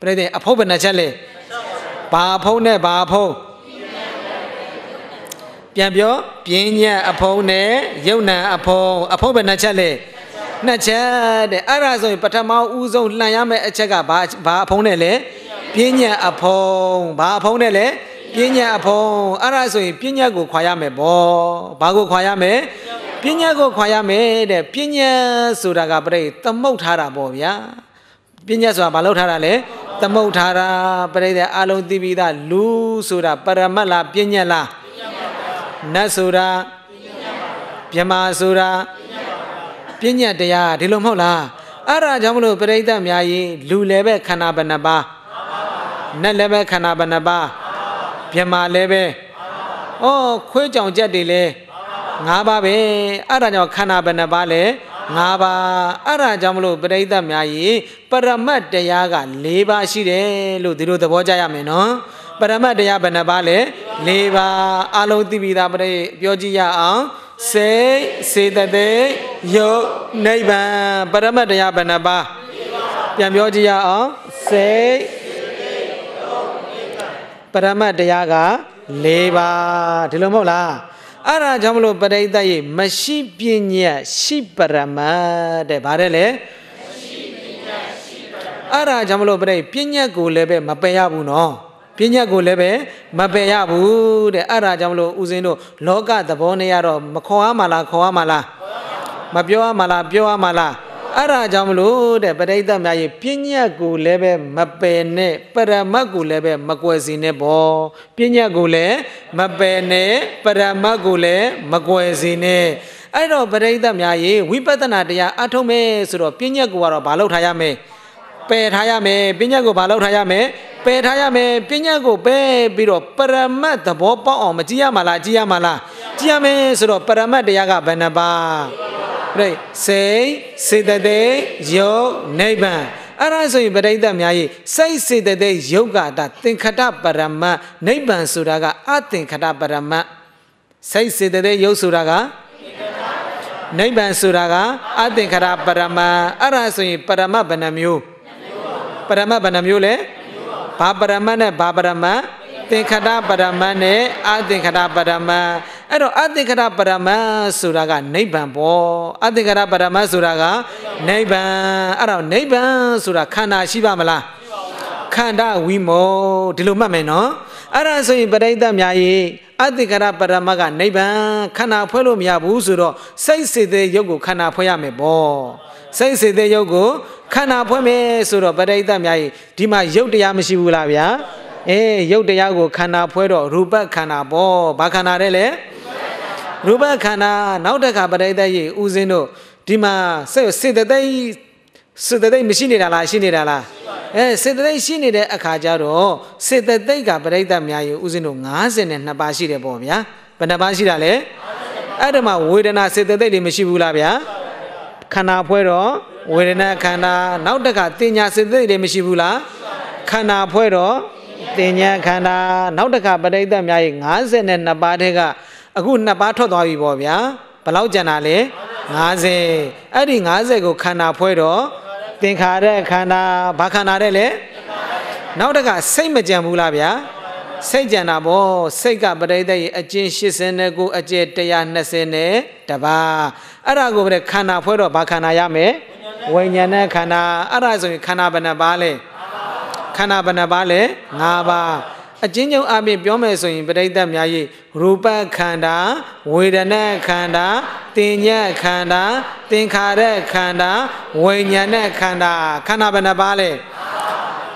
ပြည့်တဲ့အဖုံးဘယ်နှချက်လဲဘာအဖုံးနဲ့ဘာအဖုံးပြန်ပြော ပြင်းညက်အဖုံးနဲ့ယုံနံအဖုံးအဖုံးဘယ်နှချက်လဲနှစ်ချက်တဲ့အဲ့ဒါဆိုရင်ပထမဦးဆုံးလှန်ရမယ့်အချက်ကဘာဘာအဖုံးနဲ့လဲပြင်းညက်အဖုံးဘာအဖုံးနဲ့လဲပညာအဖုံးအဲ့ဒါဆိုရင်ပညာကို ခွာရမယ်ဗောဘာကိုခွာရမယ်ပညာကိုခွာရမယ်တဲ့ပညာဆိုတာကပြိသမုတ်ထားတာဗောဗျာပညာဆိုတာဘာလို့ထားတာလဲသမုတ်ထားတာပြိတဲ့အလုံးသိပြီးသားလူဆိုတာပရမတ်လားပညာလားနတ်ဆိုတာမြမဆိုတာပညာတရားဒီလိုမဟုတ်လားအဲ့ဒါကြောင့်မလို့ပြိဿများကြီးလူလည်းပဲခန္ဓာဘယ်နှပါးနတ်လည်းပဲခန္ဓာဘယ်နှပါးဗြဟ္မာလည်းပဲဩခွေးကြောင်ချက်တွေလည်း၅ပါးပဲအဲ့ဒါကြောင့်ခန္ဓာဘယ်နှပါးလဲ၅ပါးအဲ့ဒါကြောင့်မလို့ပရိသတ်များကြီးပရမတ်တရားက၄ပါးရှိတယ်လို့ဒီလိုသဘောကျရမယ်နော်ပရမတ်တရားဘယ်နှပါးလဲ၄ပါးအလုံးသိပြီသားပရိပြောကြည့်ရအောင်စေစေတသိယုတ်နိဗ္ဗာန်ပရမတ်တရားဘယ်နှပါးပြန်ပြောကြည့်ရအောင်စေပရမတ်တရားက၄ပါးဒီလိုမဟုတ်လားအဲ့ဒါကြောင့်မလို့ပရိသတ်ရေမရှိပညာရှိပရမတ်တဲ့ဗါတယ်လေအဲ့ဒါကြောင့်မလို့ပြိပညာကိုလည်းပဲမပယ်ရဘူးနော်ပညာကိုလည်းပဲမပယ်ရဘူးတဲ့အဲ့ဒါကြောင့်မလို့ဦးဇင်းတို့ လောကသဘောနဲ့ရတော့မခေါ်ရမလားခေါ်ရမလားမပြောရမလားပြောရမလားအဲ့ဒါကြောင့်မလို့တဲ့ပရိသတ်များရဲ့ပညာကိုလည်းပဲမပယ်နဲ့ပရမတ်ကိုလည်းပဲမကွယ်စီနဲ့ပေါ့ပညာကိုလည်းမပယ်နဲ့ပရမတ်ကိုလည်းမကွယ်စီနဲ့အဲ့တော့ပရိသတ်များရဲ့ဝိပဿနာတရားအထုတ်မယ်ဆိုတော့ပညာကိုကတော့မလုပ်ထားရမယ်ပယ်ထားရမယ်ပညာကိုမလုပ်ထားရမယ်ပယ်ထားရမယ်ပညာကိုပယ်ပြီးတော့ပရမတ်သဘောပေါက်အောင်မကြည့်ရမလားကြည့်ရမလားကြည့်ရမယ်ဆိုတော့ပရမတ်တရားကဘယ်နှပါးပြိစိတ်စေတသိက်ယုတ်နိဗ္ဗာန်အဲ့ဒါဆိုရင်ပရိသတ်များကြီးစိတ်စေတသိက်ယုတ်ကတာသင်္ခတပရမတ်နိဗ္ဗာန်ဆိုတာကအသင်္ခတပရမတ်စိတ်စေတသိက်ယုတ်ဆိုတာကနိဗ္ဗာန်ဆိုတာကအသင်္ခရပရမအဲ့ဒါဆိုရင်ပရမဘဏ္ဍမျိုးပရမဘဏ္ဍမျိုးလဲဘာပရမနဲ့ဘာပရမသင်္ခရပရမနဲ့အသင်္ခရပရမအဲ့တော့အတိကရပရမတ်ဆိုတာက နိဗ္ဗာန်ပေါ့အတိကရပရမတ်ဆိုတာကနိဗ္ဗာန်အဲ့တော့နိဗ္ဗာန်ဆိုတာခန္ဓာရှိပါမလားခန္ဓာဝိမုတ်ဒီလိုမှတ်မယ်နော်အဲ့ဒါဆိုရင်ပရိသတ်များရေအတိကရပရမတ်ကနိဗ္ဗာန်ခန္ဓာဖွဲ့လို့မရဘူးဆိုတော့စိတ်စေတဲ့ယုတ်ကိုခန္ဓာဖွဲ့ရမယ်ပေါ့စိတ်စေတဲ့ယုတ်ကိုခန္ဓာဖွဲ့မယ်ဆိုတော့ပရိသတ်များရေဒီမှာယုတ်တရားမရှိဘူးလားဗျာအေးယုတ်တရားကိုခန္ဓာဖွဲ့တော့ရူပခန္ဓာပေါ့ဘာခန္ဓာတဲ့လဲရူပခန္ဓာနောက်တစ်ခါပရိသတ်ရေဦးစင်းတို့ဒီမှာစေစေတသိက်စေတသိက်မရှိနေတာလားရှိနေတာလားအဲစေတသိက်ရှိနေတဲ့အခါကျတော့စေတသိက်ကပရိသတ်များရေဦးစင်းတို့52ပါးရှိတယ်ပေါ့ဗျာဘယ်နှပါးရှိတာလဲအဲ့ဒါမှာဝေဒနာစေတသိက်တွေမရှိဘူးလားဗျာခန္ဓာဖွဲ့တော့ဝေဒနာခန္ဓာနောက်တစ်ခါတင်ညာစေတသိက်တွေမရှိဘူးလားခန္ဓာဖွဲ့တော့တင်ညာခန္ဓာနောက်တစ်ခါပရိသတ်များရေ52ပါးတဲ့ကအခုနှစ်ပါးထွက်သွားပြီပေါ့ဗျာဘလောက်ကျန်တာလဲ50အဲ့ဒီ50ကိုခန္ဓာဖွဲ့တော့သင်္ခါရခန္ဓာဘာခန္ဓာတဲ့လဲနောက်တကစိတ်မကြံဘူးလားဗျာစိတ်ကြံတာပေါ့စိတ်ကပရိသေအကျဉ်89အကျဉ်120နဲ့တပါအဲ့ဒါကိုပဲခန္ဓာဖွဲ့တော့ဘာခန္ဓာရမယ်ဝိညာဏခန္ဓာအဲ့ဒါဆိုရင်ခန္ဓာဘယ်နှပါလဲခန္ဓာဘယ်နှပါလဲ5ပါးအချင်းချင်းအပြင်ပြောမယ်ဆိုရင်ပရိသတ်များရေရူပခန္ဓာဝေဒနာခန္ဓာတင်ညက်ခန္ဓာသင်္ခါရခန္ဓာဝိညာဏခန္ဓာခန္ဓာဘယ်နှပါးလဲ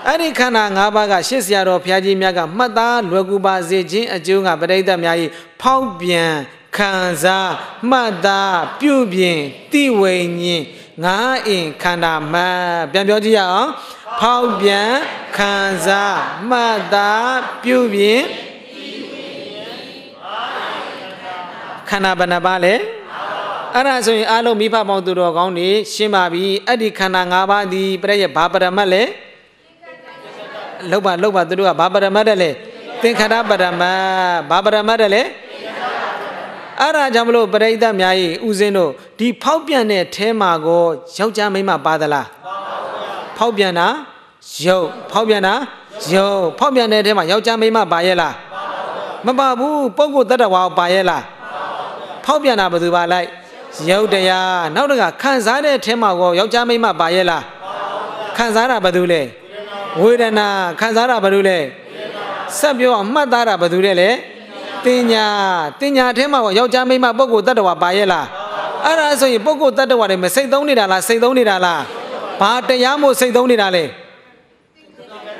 အဲ့ဒီခန္ဓာ၅ပါးကရှစ်ဆရာတော်ဘုရားကြီးမြတ်ကမှတ်သားလွယ်ကူပါစေခြင်းအကျိုးကပရိသတ်များရေဖောက်ပြန်ခံစားမှတ်သားပြုပြင်တိဝိညာဉ်ငါအင်ခန္ဓာမှန်ပြန်ပြောကြည့်ရအောင်ဖောက်ပြန်ခံစားမှတ်သားပြုပြင်ခန္ဓာဘဏ္ဍပါလေအဲ့ဒါဆိုရင်အလုံးမိဘပေါင်းသူတော်ကောင်းတွေရှင်းပါပြီအဲ့ဒီခန္ဓာ၅ပါးဒီပြည့်ရဲ့ဘာပရမတ်လဲလောက်ပါလောက်ပါသူတို့ကဘာပရမတ်တယ်လဲသင်္ခါရပရမတ်ဘာပရမတ်တယ်လဲအဲ့ဒါကြောင့်မလို့ပရိသတ်များကြီးဦးစင်းတို့ဒီဖောက်ပြန်တဲ့အဲမှာကိုယောက်ျားမိန်းမပါသလားဖောက်ပြန်တာရုပ်ဖောက်ပြန်တာရုပ်ဖောက်ပြန်တဲ့အဲမှာယောက်ျားမိန်းမပါရဲ့လားမပါဘူးပုဂ္ဂိုလ်တ attva ပါရဲ့လားဖောက်ပြန်တာဘယ်သူပါလိုက် ရုပ်တရားနောက်တကခံစားတဲ့အထဲမှာကိုယောက်ျားမိန်းမပါရဲ့လားခံစားတာဘယ်သူလဲဝေဒနာခံစားတာဘယ်သူလဲဆက်ပြောအောင်မှတ်သားတာဘယ်သူလဲလဲတင်ညာတင်ညာထဲမှာကယောက်ျားမိန်းမပုဂ္ဂိုလ်တ attva ပါရဲ့လားအဲ့ဒါဆိုရင်ပုဂ္ဂိုလ်တ attva တွေမစိတ်သုံးနေတာလားစိတ်သုံးနေတာလားဘာတရားမို့စိတ်သုံးနေတာလဲ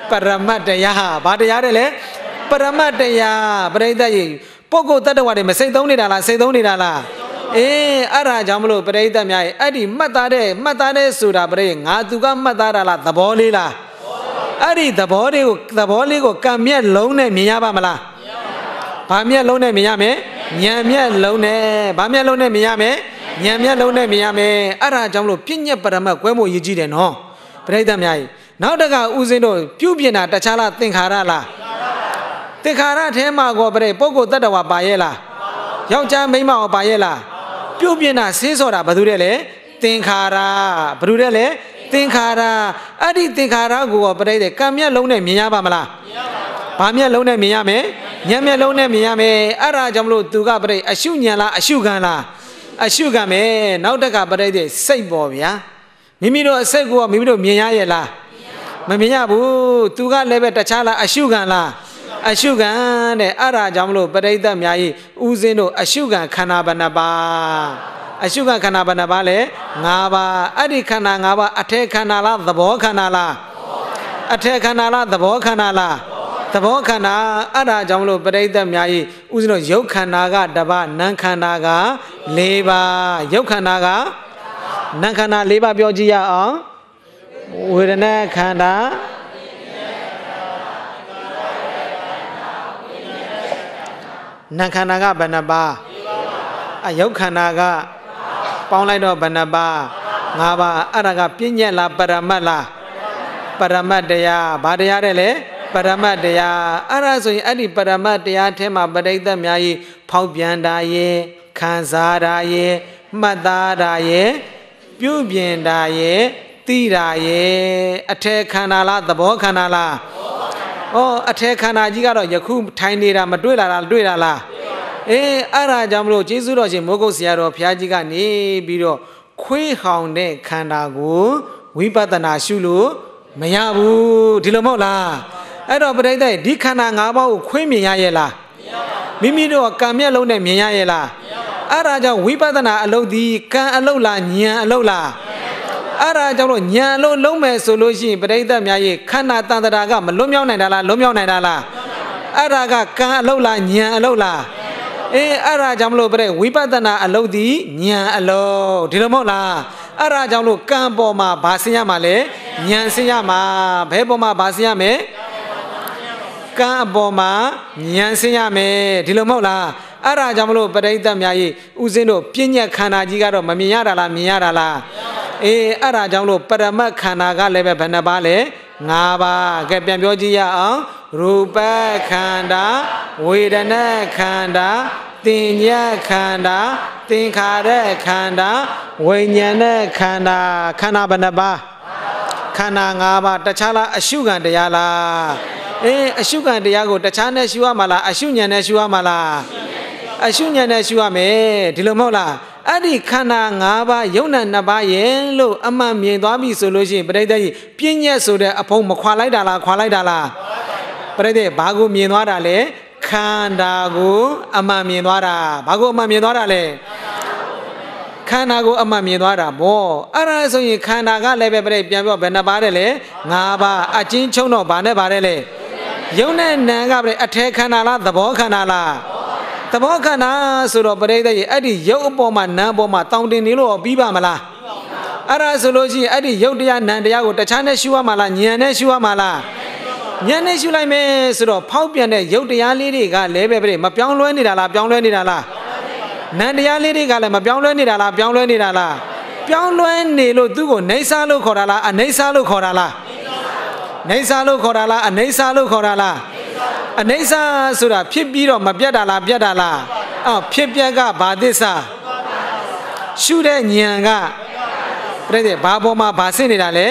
ပရမတ်တရားဘာတရားတဲ့လဲပရမတ်တရားပြိဋ္ဌာယေပုဂ္ဂိုလ်တ attva တွေမစိတ်သုံးနေတာလားစိတ်သုံးနေတာလားအေးအဲ့ဒါကြောင့်မလို့ပြိဋ္ဌာများရဲ့အဲ့ဒီမှတ်သားတဲ့မှတ်သားတဲ့ဆိုတာပြိဋ္ဌာငါသူကမှတ်သားတာလားသဘောလေးလားအဲ့ဒီသဘောတွေကိုသဘောလေးကိုကံမြက်လုံးနဲ့မြင်ရပါမလားဘာမျက်လုံးနဲ့မြင်ရမယ်ဉာဏ်မျက်လုံးနဲ့ဘာမျက်လုံးနဲ့မြင်ရမယ်ဉာဏ်မျက်လုံးနဲ့မြင်ရမယ်အဲ့ဒါကြောင့်လို့ပြည့်ညက်ပရမတ်ကွဲမှုရည်ကြီးတယ်နော်ပရိသတ်များကြီးနောက်တကဦးစင်းတို့ပြုပြင်တာတခြားလားသင်္ခါရလားသင်္ခါရထဲမှာကောပြည့်ပုဂ္ဂိုလ်တ attva ပါရဲ့လားယောက်ျားမိန်းမရောပါရဲ့လားပြုပြင်တာဆေးစော်တာဘာလို့လဲသင်္ခါရဘာလို့လဲသင်္ခါရအဲ့ဒီသင်္ခါရကိုပြည့်တဲ့ကံမျက်လုံးနဲ့မြင်ရပါမလားမြင်ရပါဘူးဘာမျက်လုံးနဲ့မြင်ရမယ်ညံမျက်လုံးနဲ့မြင်ရမယ်အဲ့ဒါကြောင့်မလို့သူကပြိအရှုညံလားအရှုခံလားအရှုခံမယ်နောက်တက်ကပြိတဲ့စိတ်ပေါ်ဗျာမိမိတို့အစိတ်ကိုမိမိတို့မြင်ရရဲ့လားမမြင်ရဘူးသူကလည်းပဲတခြားလားအရှုခံလားအရှုခံတဲ့အဲ့ဒါကြောင့်မလို့ပရိသတ်များကြီးဥစဉ်တို့ အရှုခံခန္ဓာဘဏ္ဍပါအရှုခံခန္ဓာဘဏ္ဍပါလဲ၅ပါးအဲ့ဒီခန္ဓာ၅ပါးအထက်ခန္ဓာလားသဘောခန္ဓာလားအထက်ခန္ဓာလားသဘောခန္ဓာလားသဘောခန္ဓာအဲ့ဒါကြောင့်မလို့ပရိသတ်များကြီးဥစဉ်တော့ရုပ်ခန္ဓာကတပါနာမ်ခန္ဓာက၄ပါးရုပ်ခန္ဓာကနာမ်ခန္ဓာ၄ပါးပြောကြည့်ရအောင်ဝေဒနာခန္ဓာနာမ်ခန္ဓာကဘယ်နှပါးအယုတ်ခန္ဓာကပေါင်းလိုက်တော့ဘယ်နှပါးငါးပါးအဲ့ဒါကပြဉ္ညက်လားပရမတ်လားပရမတ်တရားဘာတရားတဲ့လဲပရမတ်တရားအဲ့ဒါဆိုရင်အဲ့ဒီပရမတ်တရားထဲမှာပရိသတ်များကြီးဖောက်ပြန်တာရဲ့ခံစားတာရဲ့မှတ်သားတာရဲ့ပြုပြင်တာရဲ့သိတာရဲ့အထေခန္ဓာလားသဘောခန္ဓာလားသဘောခန္ဓာဩအထေခန္ဓာကြီးကတော့ယခုထိုင်နေတာမတွေ့လာတာတွေ့လာလားအေးအဲ့ဒါကြောင့်မလို့ကျေးဇူးတော်ရှင်မိုးကုတ်ဆရာတော်ဘုရားကြီးကနေပြီးတော့ခွေးဟောင်တဲ့ခန္ဓာကိုဝိပဿနာရှုလို့မရဘူးဒီလိုမဟုတ်လားအဲ့တော့ပရိသတ်ဒီခန္ဓာ၅ပါးကိုခွင့်မြင်ရရဲ့လားမရပါဘူးမိမိတို့ကံမျက်လုံးနဲ့မြင်ရရဲ့လားမရပါဘူးအဲ့ဒါကြောင့်ဝိပဿနာအလုပ်ဒီကံအလုပ်လားဉာဏ်အလုပ်လားအဲ့ဒါကြောင့်လို့ဉာဏ်လို့လုံးမယ်ဆိုလို့ရှိရင်ပရိသတ်များရဲ့ခန္ဓာတန်တရာကမလွတ်မြောက်နိုင်တာလားလွတ်မြောက်နိုင်တာလားအဲ့ဒါကကံအလုပ်လားဉာဏ်အလုပ်လားအေးအဲ့ဒါကြောင့်မလို့ပြတဲ့ဝိပဿနာအလုပ်ဒီဉာဏ်အလုပ်ဒီလိုမဟုတ်လားအဲ့ဒါကြောင့်လို့ကံပေါ်မှာဗာဆင်းရမှာလေဉာဏ်ဆင်းရမှာဘယ်ပေါ်မှာဗာဆင်းရမလဲကံအပေါ်မှာညံစင်းရမယ်ဒီလိုမဟုတ်လားအဲ့ဒါကြောင့်မလို့ပရိသတ်များကြီးဥစဉ်တို့ပြဉ္ညခန္ဓာကြီးကတော့မမြင်ရတာလားမြင်ရတာလားအေးအဲ့ဒါကြောင့်လို့ပရမတ်ခန္ဓာကလည်းပဲဘယ်နှပါလဲ၅ပါးကဲပြန်ပြောကြည့်ရအောင်ရူပခန္ဓာဝေဒနာခန္ဓာသင်ညာခန္ဓာသင်္ခါရခန္ဓာဝိညာဏခန္ဓာခန္ဓာဘယ်နှပါးခန္ဓာ၅ပါးတခြားလားအရှုခံတရားလားအေးအရှုခံတရားကိုတခြားနဲ့ရှုရမှာလားအရှုဉာဏ်နဲ့ရှုရမှာလားအရှုဉာဏ်နဲ့ရှုရမယ်ဒီလိုမဟုတ်လားအဲ့ဒီခန္ဓာ၅ပါးယုံနာ၅ပါးရဲ့လို့အမှန်မြင်သွားပြီဆိုလို့ရှိရင်ပြိတ္တကြီးပြင်းရက်ဆိုတဲ့အဖုံးမခွာလိုက်တာလားခွာလိုက်တာလားပြိတ္တဘာကိုမြင်သွားတာလဲခန္ဓာကိုအမှန်မြင်သွားတာဘာကိုအမှန်မြင်သွားတာလဲခန္ဓာကိုအမှန်မြင်သွားတာဗောအဲ့ဒါဆိုရင်ခန္ဓာကလည်းပဲပြိတ္တပြန်ပြောဘယ်နှပါးတယ်လဲ၅ပါးအချင်းချုံတော့ဘာနဲ့ပါတယ်လဲယုံနဲ့နံကပြိအထေခန္ဓာလားသဘောခန္ဓာလားသဘောခန္ဓာဆိုတော့ပရိသတ်ရဲ့အဲ့ဒီယုတ်အပေါ်မှာနံအပေါ်မှာတောင်းတင်နေလို့ပြီးပါမလားအဲ့ဒါဆိုလို့ရှိရင်အဲ့ဒီယုတ်တရားနံတရားကိုတခြားနဲ့ရှုရမှာလားဉာဏ်နဲ့ရှုရမှာလားဉာဏ်နဲ့ရှုလိုက်မယ်ဆိုတော့ဖောက်ပြန်တဲ့ယုတ်တရားလေးတွေကလည်းပဲပြိမပြောင်းလဲနေတာလားပြောင်းလဲနေတာလားနံတရားလေးတွေကလည်းမပြောင်းလဲနေတာလားပြောင်းလဲနေတာလားပြောင်းလဲနေလို့သူ့ကိုနေဆာလို့ခေါ်တာလားအနေဆာလို့ခေါ်တာလားနေဆာလို့ခေါ်တာလားအနေဆာလို့ခေါ်တာလားအနေဆာဆိုတာဖြစ်ပြီးတော့မပြတ်တာလားပြတ်တာလားအော်ဖြစ်ပြက်ကဘာသစ္စာရှုတဲ့ဉာဏ်ကပြိတ္တဘာပေါ်မှာဘာဆင့်နေတာလဲ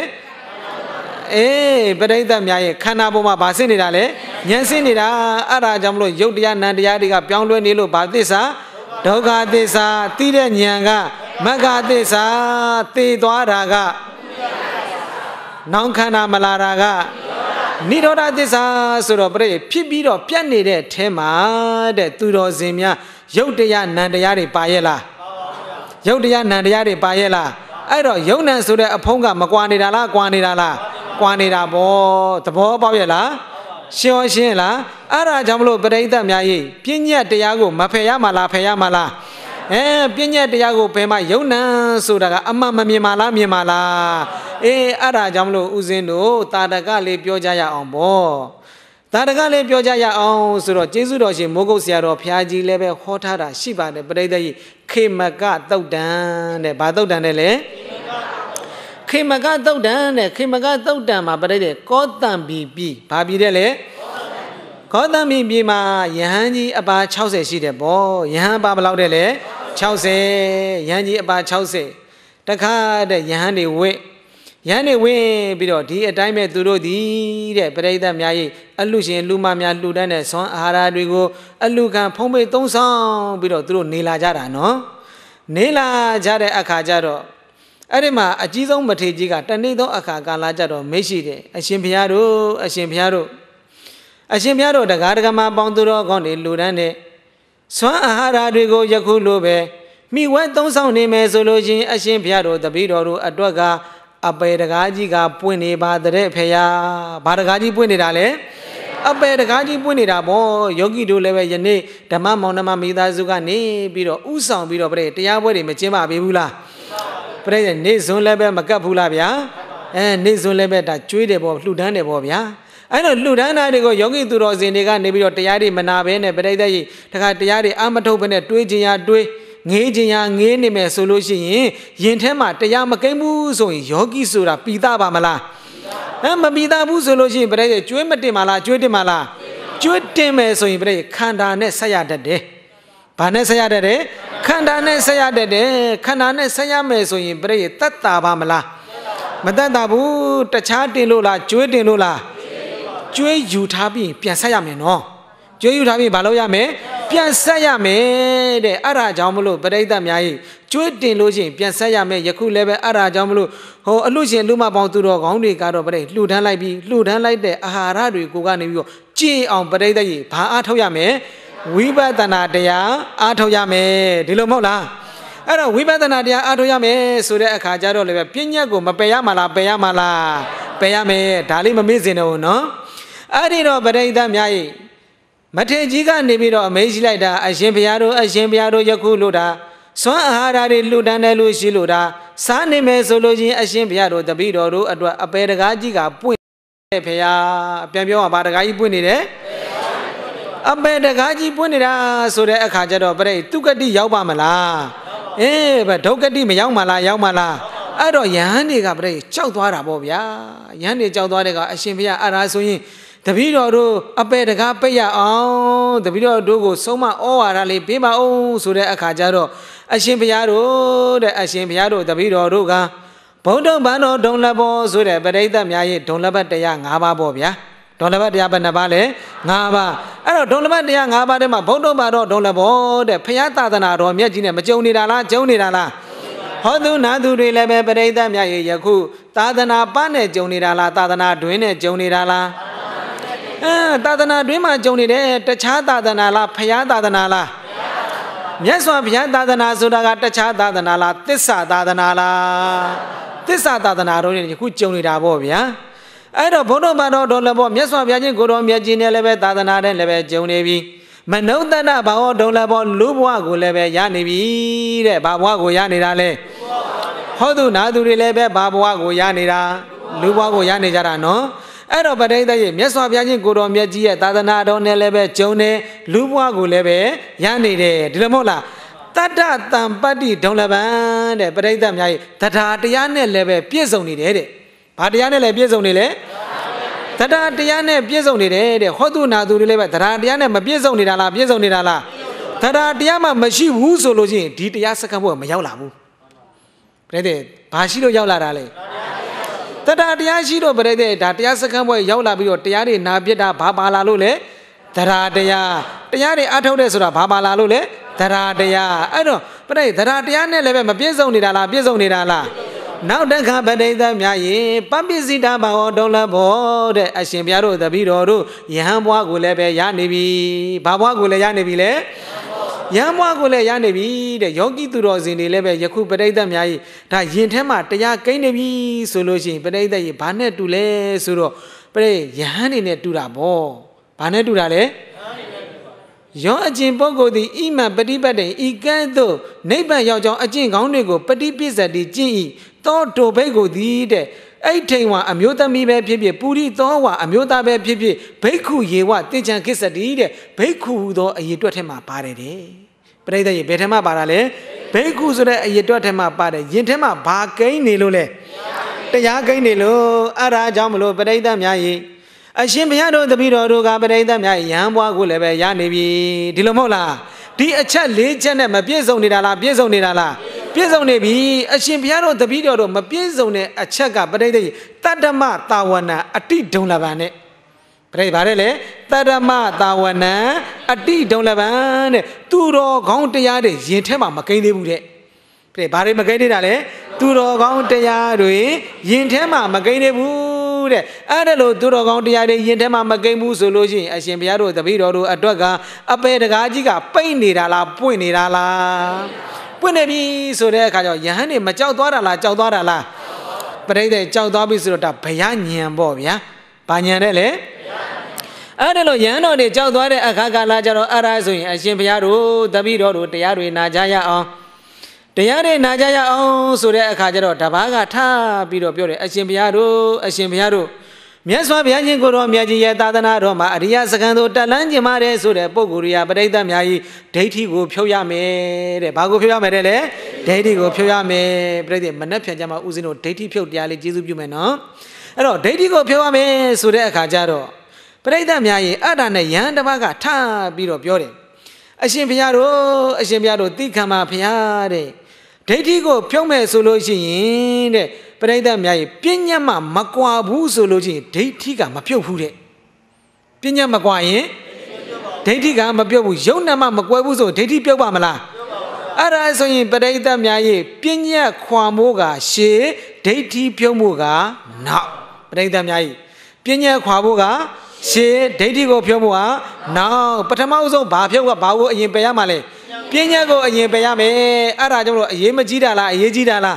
အေးပရိသတ်များရဲ့ခန္ဓာပေါ်မှာဗာဆင်းနေတာလေဉာဏ်ဆင်းနေတာအဲ့ဒါကြောင့်မလို့ယုတ်တရားနံတရားတွေကပြောင်းလဲနေလို့ဗာသစ္စာဒုက္ခသစ္စာသိတဲ့ဉာဏ်ကမဂ္ဂသစ္စာသိသွားတာကနောင်ခန္ဓာမလာတာကနိရောဓသစ္စာဆိုတော့ပြည့်ဖြစ်ပြီးတော့ပြတ်နေတဲ့အထဲမှာတဲ့သူတော်စင်များယုတ်တရားနံတရားတွေပါရဲ့လားယုတ်တရားနံတရားတွေပါရဲ့လားအဲ့တော့ယုံနံဆိုတဲ့အဖုံးကမကွာနေတာလားကွာနေတာလားကွာနေတာပေါ့သဘောပေါက်ရဲ့လားရှင်းရှင်းလားအဲ့ဒါကြောင့်မလို့ပရိသတ်များကြီးပြဉ္ညတ်တရားကိုမဖယ်ရမှာလားဖယ်ရမှာလားအဲပညာတရားကိုဘယ်မှာယုံနံဆိုတာကအမှန်မမြင်ပါလားမြင်ပါလားအေးအဲ့ဒါကြောင့်မလို့ဦးဇင်းတို့တာတကလေးပြောကြရအောင်ပေါ့တာတကလေးပြောကြရအောင်ဆိုတော့ကျေးဇူးတော်ရှင်မိုးကုတ်ဆရာတော်ဘုရားကြီးလည်းပဲဟောထားတာရှိပါတယ်ပရိသတ်ကြီးခေမကတုတ်တန်တဲ့ဘာတုတ်တန်တဲ့လဲခေမကတုတ်တန်တဲ့ခေမကတုတ်တန်မှာပရိသတ်ကောတံပီပီဘာပီတဲ့လဲဟောတမိမြေမှာယဟန်ကြီးအပါ60ရှိတယ်ပေါ့ယဟန်အပါဘယ်လောက်တဲ့လဲ60ယဟန်ကြီးအပါ60တခါတဲ့ယဟန်တွေဝိယဟန်တွေဝင်ပြီးတော့ဒီအတိုင်းပဲသူတို့ဒီတဲ့ပရိသတ်များကြီးအလူရှင်လူမများလှူဒန်းတဲ့ဆွမ်းအာဟာရတွေကိုအလူခံဖုံးပိတ်သုံးဆောင်ပြီးတော့သူတို့နေလာကြတာနော်နေလာကြတဲ့အခါကျတော့အဲ့ဒီမှာအကြီးဆုံးမထေကြီးက တနေ့သောအခါကာလကြတော့မရှိတယ်အရှင်ဘုရားတို့အရှင်ဘုရားတို့အရှင်မြတ်တို့တရားဓမ္မပေါင်းသူတော်ကောင်းတွေလူတန်းတဲ့စွမ်းအာဟာရတွေကိုယခုလိုပဲမိဝဲသုံးဆောင်နေမယ်ဆိုလို့ချင်းအရှင်ဘုရားတို့တပည့်တော်တို့အတွက်ကအပေတကားကြီးကပွင့်နေပါတဲ့ဖေယာဘာတကားကြီးပွင့်နေတာလဲအပေတကားကြီးပွင့်နေတာဗောယောဂီတို့လည်းပဲယနေ့ဓမ္မမောင်နှမမိသားစုကနေပြီးတော့ဥဆောင်ပြီးတော့ပြည့်တရားပွဲတွေမကျင်းပါဘူးလားပြည့်နေ့စွန်းလည်းပဲမကတ်ဘူးလားဗျာအဲနေ့စွန်းလည်းပဲဒါကျွေးတယ်ဗောလှူဒန်းတယ်ဗောဗျာအဲ့တော့လှူဒန်းတာတွေကိုယောဂီသူတော်စင်တွေကနေပြီးတော့တရားတွေမနာဘဲနဲ့ပရိသတ်ကြီးတခါတရားတွေအမထုတ်ဘဲနဲ့တွေးခြင်းရတွေးငေးခြင်းရငေးနေမယ်ဆိုလို့ရှိရင်ယင်ထဲမှာ တရားမကိမ့်ဘူးဆိုရင်ယောဂီဆိုတာပိသပါမလားအဲမပိသဘူးဆိုလို့ရှိရင်ပရိသတ်ကျွေးမတင်ပါလားကျွေးတင်ပါလားကျွတ်တင်မယ်ဆိုရင်ပြည့်ခန္ဓာနဲ့ဆက်ရတတ်တယ်။ဘာနဲ့ဆက်ရတတ်တယ်။ခန္ဓာနဲ့ဆက်ရတတ်တယ်။ခန္ဓာနဲ့ဆက်ရမယ်ဆိုရင်ပြည့်တတ်တာပါမလား။မတတ်တာဘူး။တခြားတင်လို့လားကျွေးတင်လို့လား။ကျွေးယူထားပြီးပြန်ဆက်ရမယ်နော်ကျွေးယူထားပြီးဘာလုပ်ရမလဲပြန်ဆက်ရမယ်တဲ့အဲ့ဒါကြောင့်မလို့ပရိသတ်များကြီးကျွေးတင်လို့ရှိရင်ပြန်ဆက်ရမယ်ယခုလည်းပဲအဲ့ဒါကြောင့်မလို့ဟိုအလို့ရှင်လူမပေါင်းသူတော်ကောင်းတွေကတော့ပရိလှူဒန်းလိုက်ပြီးလှူဒန်းလိုက်တဲ့အာဟာရတွေကိုကနေပြီးတော့ကြည်အောင်ပရိသတ်ကြီးဘာအားထုတ်ရမလဲဝိပဿနာတရားအားထုတ်ရမယ်ဒီလိုမဟုတ်လားအဲ့တော့ဝိပဿနာတရားအားထုတ်ရမယ်ဆိုတဲ့အခါကျတော့လည်းပဲပြဉ္ညက်ကိုမပယ်ရမှာလားပယ်ရမှာလားပယ်ရမယ်ဒါလေးမမေ့စင်တော့ဘူးနော်အဲ့ဒီတော့ပရိသတ်များဤမထေကြီးကနေပြီးတော့အမေးရှိလိုက်တာအရှင်ဘုရားတို့အရှင်ဘုရားတို့ယခုလို့တာစွမ်းအာဟာရတွေလှူဒန်းတယ်လို့ရှိလို့တာစားနေမယ်ဆိုလို့ချင်းအရှင်ဘုရားတို့တပည့်တော်တို့အတွက်အပေတကားကြီးကပွင့်တယ်ဘုရားပြန်ပြောမှာဗာတကားကြီးပွင့်နေတယ်အပေတကားကြီးပွင့်နေတာဆိုတဲ့အခါကျတော့ပြိတုကတိရောက်ပါမလားအေးဗဒုက္ကတိမရောက်မလားရောက်မလားအဲ့တော့ယဟန်တွေကပြိကြောက်သွားတာပေါ့ဗျာယဟန်တွေကြောက်သွားတဲ့ကအရှင်ဘုရားအရာဆိုရင်တပည့်တော်တို့အပေတကားပိတ်ရအောင်တပည့်တော်တို့ကိုဆုံးမဩဝါဒလေးပေးပါဦးဆိုတဲ့အခါကျတော့အရှင်ဘုရားတို့တဲ့အရှင်ဘုရားတို့တပည့်တော်တို့ကဘုံတုံဘန်တော်ဒုံလဘောဆိုတဲ့ပရိသတ်များရဲ့ဒုံလဘတ်တရား၅ပါးပေါ့ဗျာဒုံလဘတ်တရားဘယ်နှပါးလဲ၅ပါးအဲ့တော့ဒုံလဘတ်တရား၅ပါးထဲမှာဘုံတုံဘန်တော်ဒုံလဘောတဲ့ဘုရားသာသနာတော်မြတ်ကြီးနဲ့မကြုံနေတာလားကြုံနေတာလားဟောသူနာသူတွေလည်းပဲပရိသတ်များရဲ့ယခုသာသနာပနဲ့ကြုံနေတာလားသာသနာတွင်နဲ့ကြုံနေတာလားအဲသာသနာတွင်းမှာကြုံနေတဲ့တခြားသာသနာလားဖရာသာသနာလားမြတ်စွာဘုရားသာသနာဆိုတာကတခြားသာသနာလားသစ္စာသာသနာလားသစ္စာသာသနာတို့နဲ့ခုကြုံနေတာပေါ့ဗျာအဲ့တော့ဘုန်းတော်ဘာတော်တော်လည်းပေါ့မြတ်စွာဘုရားချင်းကိုတော်မြတ်ကြီးနဲ့လည်းပဲသာသနာနဲ့လည်းပဲကြုံနေပြီမနုဿတဘာဝတော်လည်းပေါ့လူဘဝကိုလည်းပဲရနေပြီတဲ့ဘာဘဝကိုရနေတာလဲဟောသူနာသူတွေလည်းပဲဘာဘဝကိုရနေတာလူဘဝကိုရနေကြတာနော်အဲ့တော့ပဋိသတ်ရဲ့မြတ်စွာဘုရားရှင်ကိုတော်မြတ်ကြီးရဲ့သာသနာတော်နဲ့လည်းပဲဂျုံနေလူဘွားကိုလည်းပဲရနေတယ်ဒီလိုမဟုတ်လားတတ္တတံပတ္တိဒုံလပံတဲ့ပဋိသတ်များရဲ့တရားတရားနဲ့လည်းပဲပြည့်စုံနေတယ်တဲ့ဘာတရားနဲ့လည်းပြည့်စုံနေလဲတရားတရားနဲ့ပြည့်စုံနေတယ်တဲ့ဟောတုနာသူတွေလည်းပဲတရားတရားနဲ့မပြည့်စုံနေတာလားပြည့်စုံနေတာလားတရားတရားမှမရှိဘူးဆိုလို့ချင်းဒီတရားစက္ကန့်ဘုရားမရောက်လာဘူးပြည့်တယ်ဘာရှိလို့ရောက်လာတာလဲတတတရားရှိတော့ပြတဲ့ဒါတရားစခန်းပွဲရောက်လာပြီးတော့တရားတွေနာပြစ်တာဘာပါလာလို့လဲတရာတရားတရားတွေအထုတ်တဲ့ဆိုတာဘာပါလာလို့လဲတရာတရားအဲ့တော့ပြတဲ့တရာတရားနဲ့လည်းပဲမပြည့်စုံနေတာလားပြည့်စုံနေတာလားနောက်တခါပဋိသတ်များယင်ပပိစိတဘာဝဒုံလဘောတဲ့အရှင်ဘုရားတို့တပည့်တော်တို့ယဟန်ဘွားကိုလည်းပဲရနေပြီဘာဘွားကိုလည်းရနေပြီလဲရမ်းမွားကိုလည်းရနေပြီတဲ့ယောဂီသူတော်စင်တွေလည်းပဲယခုပရိသတ်များကြီးဒါယင်ထဲမှာတရားကိန်းနေပြီဆိုလို့ရှိရင်ပရိသတ်ကြီးဘာနဲ့တူလဲဆိုတော့ပရိယဟန်နေနဲ့တူတာပေါ့ဘာနဲ့တူတာလဲယောအကျင့်ပုဂ္ဂိုလ်သည်ဣမံပฏิပတ်တေဤကဲ့သို့နိဗ္ဗာန်ရောက်ကြောင်းအကျင့်ကောင်းတွေကိုပฏิပိစ္ဆတိကျင့်ဤသောတို့ဘိတ်ကိုသည်တဲ့အဲ့ထိန်ဝါအမျိုးသမီးပဲဖြစ်ဖြစ်ပူရိသောဝါအမျိုးသားပဲဖြစ်ဖြစ်ဘိက္ခုယေဝတင်ချံခစ္စတိတဲ့ဘိက္ခုဟူသောအရေတွက်ထဲမှာပါတယ်တဲ့ပရိသတ်ရေဘယ်ထဲမှာပါတာလဲဘိက္ခုဆိုတဲ့အရေတွက်ထဲမှာပါတယ်ယင်ထဲမှာဘာကိန်းနေလို့လဲတရားကိန်းနေလို့အဲ့ဒါကြောင့်မလို့ပရိသတ်များရေအရှင်ဘုရားတို့တပည့်တော်တို့ကပရိသတ်များရဟန်းဘွားကိုလည်းပဲရနေပြီဒီလိုမဟုတ်လားဒီအချက်၄ချက်နဲ့မပြည့်စုံနေတာလားပြည့်စုံနေတာလားပြည့်စုံနေပြီအရှင်ဘုရားတို့တပည့်တော်တို့မပြည့်စုံတဲ့အချက်ကပဋိသင်တတ္တမတာဝနာအတိဒုံလပံနဲ့ပဋိဗါတဲ့လေတတ္တမတာဝနာအတိဒုံလပံတဲ့သူတော်ကောင်းတရားတွေရင်ထဲမှာ မကိန်းသေးဘူးတဲ့ပြည့်ဗါတွေမကိန်းသေးတာလေသူတော်ကောင်းတရားတွေရင်ထဲမှာမကိန်းသေးဘူးတဲ့အဲ့ဒါလို့သူတော်ကောင်းတရားတွေရင်ထဲမှာမကိန်းဘူးဆိုလို့ရှိရင်အရှင်ဘုရားတို့တပည့်တော်တို့အတွက်ကအပေတကားကြီးကပိတ်နေတာလားပွင့်နေတာလားပွင့်နေပြီဆိုတဲ့အခါကျတော့ယဟန်နေမကြောက်သွားတာလားကြောက်သွားတာလားပရိသေကြောက်သွားပြီဆိုတော့ဒါဘယညံပေါ့ဗျာဘာညံတဲ့လဲအဲ့ဒါလို့ယဟန်တော်တွေကြောက်သွားတဲ့အခါကလာကြတော့အဲ့ဒါဆိုရင်အရှင်ဘုရားတို့တပည့်တော်တို့တရားတွေနာကြရအောင်တရားတွေနာကြရအောင်ဆိုတဲ့အခါကျတော့တပားကထပြီးတော့ပြောတယ်အရှင်ဘုရားတို့အရှင်ဘုရားတို့မြတ်စွာဘုရားရှင်ကိုတော်မြတ်ကြီးရဲ့သာသနာတော်မှာအရိယစကံတို့တက်လန်းကျင်မာတယ်ဆိုတဲ့ပုဂ္ဂိုလ်တွေကပရိသတ်များကြီးဒိဋ္ဌိကို ဖြုတ်ရမယ်တဲ့။ဘာကိုဖြုတ်ရမယ်တဲ့လဲ။ဒိဋ္ဌိကိုဖြုတ်ရမယ်ပရိသတ်မနှက်ဖြန်ကြမှာဦးဇင်းတို့ဒိဋ္ဌိဖြုတ်တရားလေးကျေးဇူးပြုမယ်နော်။အဲ့တော့ဒိဋ္ဌိကိုဖြုတ်ရမယ်ဆိုတဲ့အခါကျတော့ပရိသတ်များရင်အတ္တနဲ့ယဟန်တစ်ပါးကထပြီးတော့ပြောတယ်။အရှင်ဘုရားတို့အရှင်ဘုရားတို့တိခံပါဘုရားတဲ့။ဒိဋ္ဌိကိုဖြုတ်မယ်ဆိုလို့ရှိရင်တဲ့။ပရိသတ်များကြီးပညာမမကွာဘူးဆိုလို့ချင်းဒိဋ္ဌိကမပြုတ်ဘူးတဲ့ပညာမကွာရင်ဒိဋ္ဌိကမပြုတ်ဘူးယုံနာမမကွဲဘူးဆိုဒိဋ္ဌိပြုတ်ပါမလားအဲ့ဒါဆိုရင်ပရိသတ်များကြီးပညာခွာမိုးကရှေဒိဋ္ဌိပြုတ်မှုကနောက်ပရိသတ်များကြီးပညာခွာဖို့ကရှေဒိဋ္ဌိကိုပြုတ်မှုကနောက်ပထမအဆုံးဘာပြုတ်ကဘာကိုအရင်ပယ်ရမှာလဲပညာကိုအရင်ပယ်ရမယ်အဲ့ဒါကြောင့်လို့အရေးမကြီးတာလားအရေးကြီးတာလား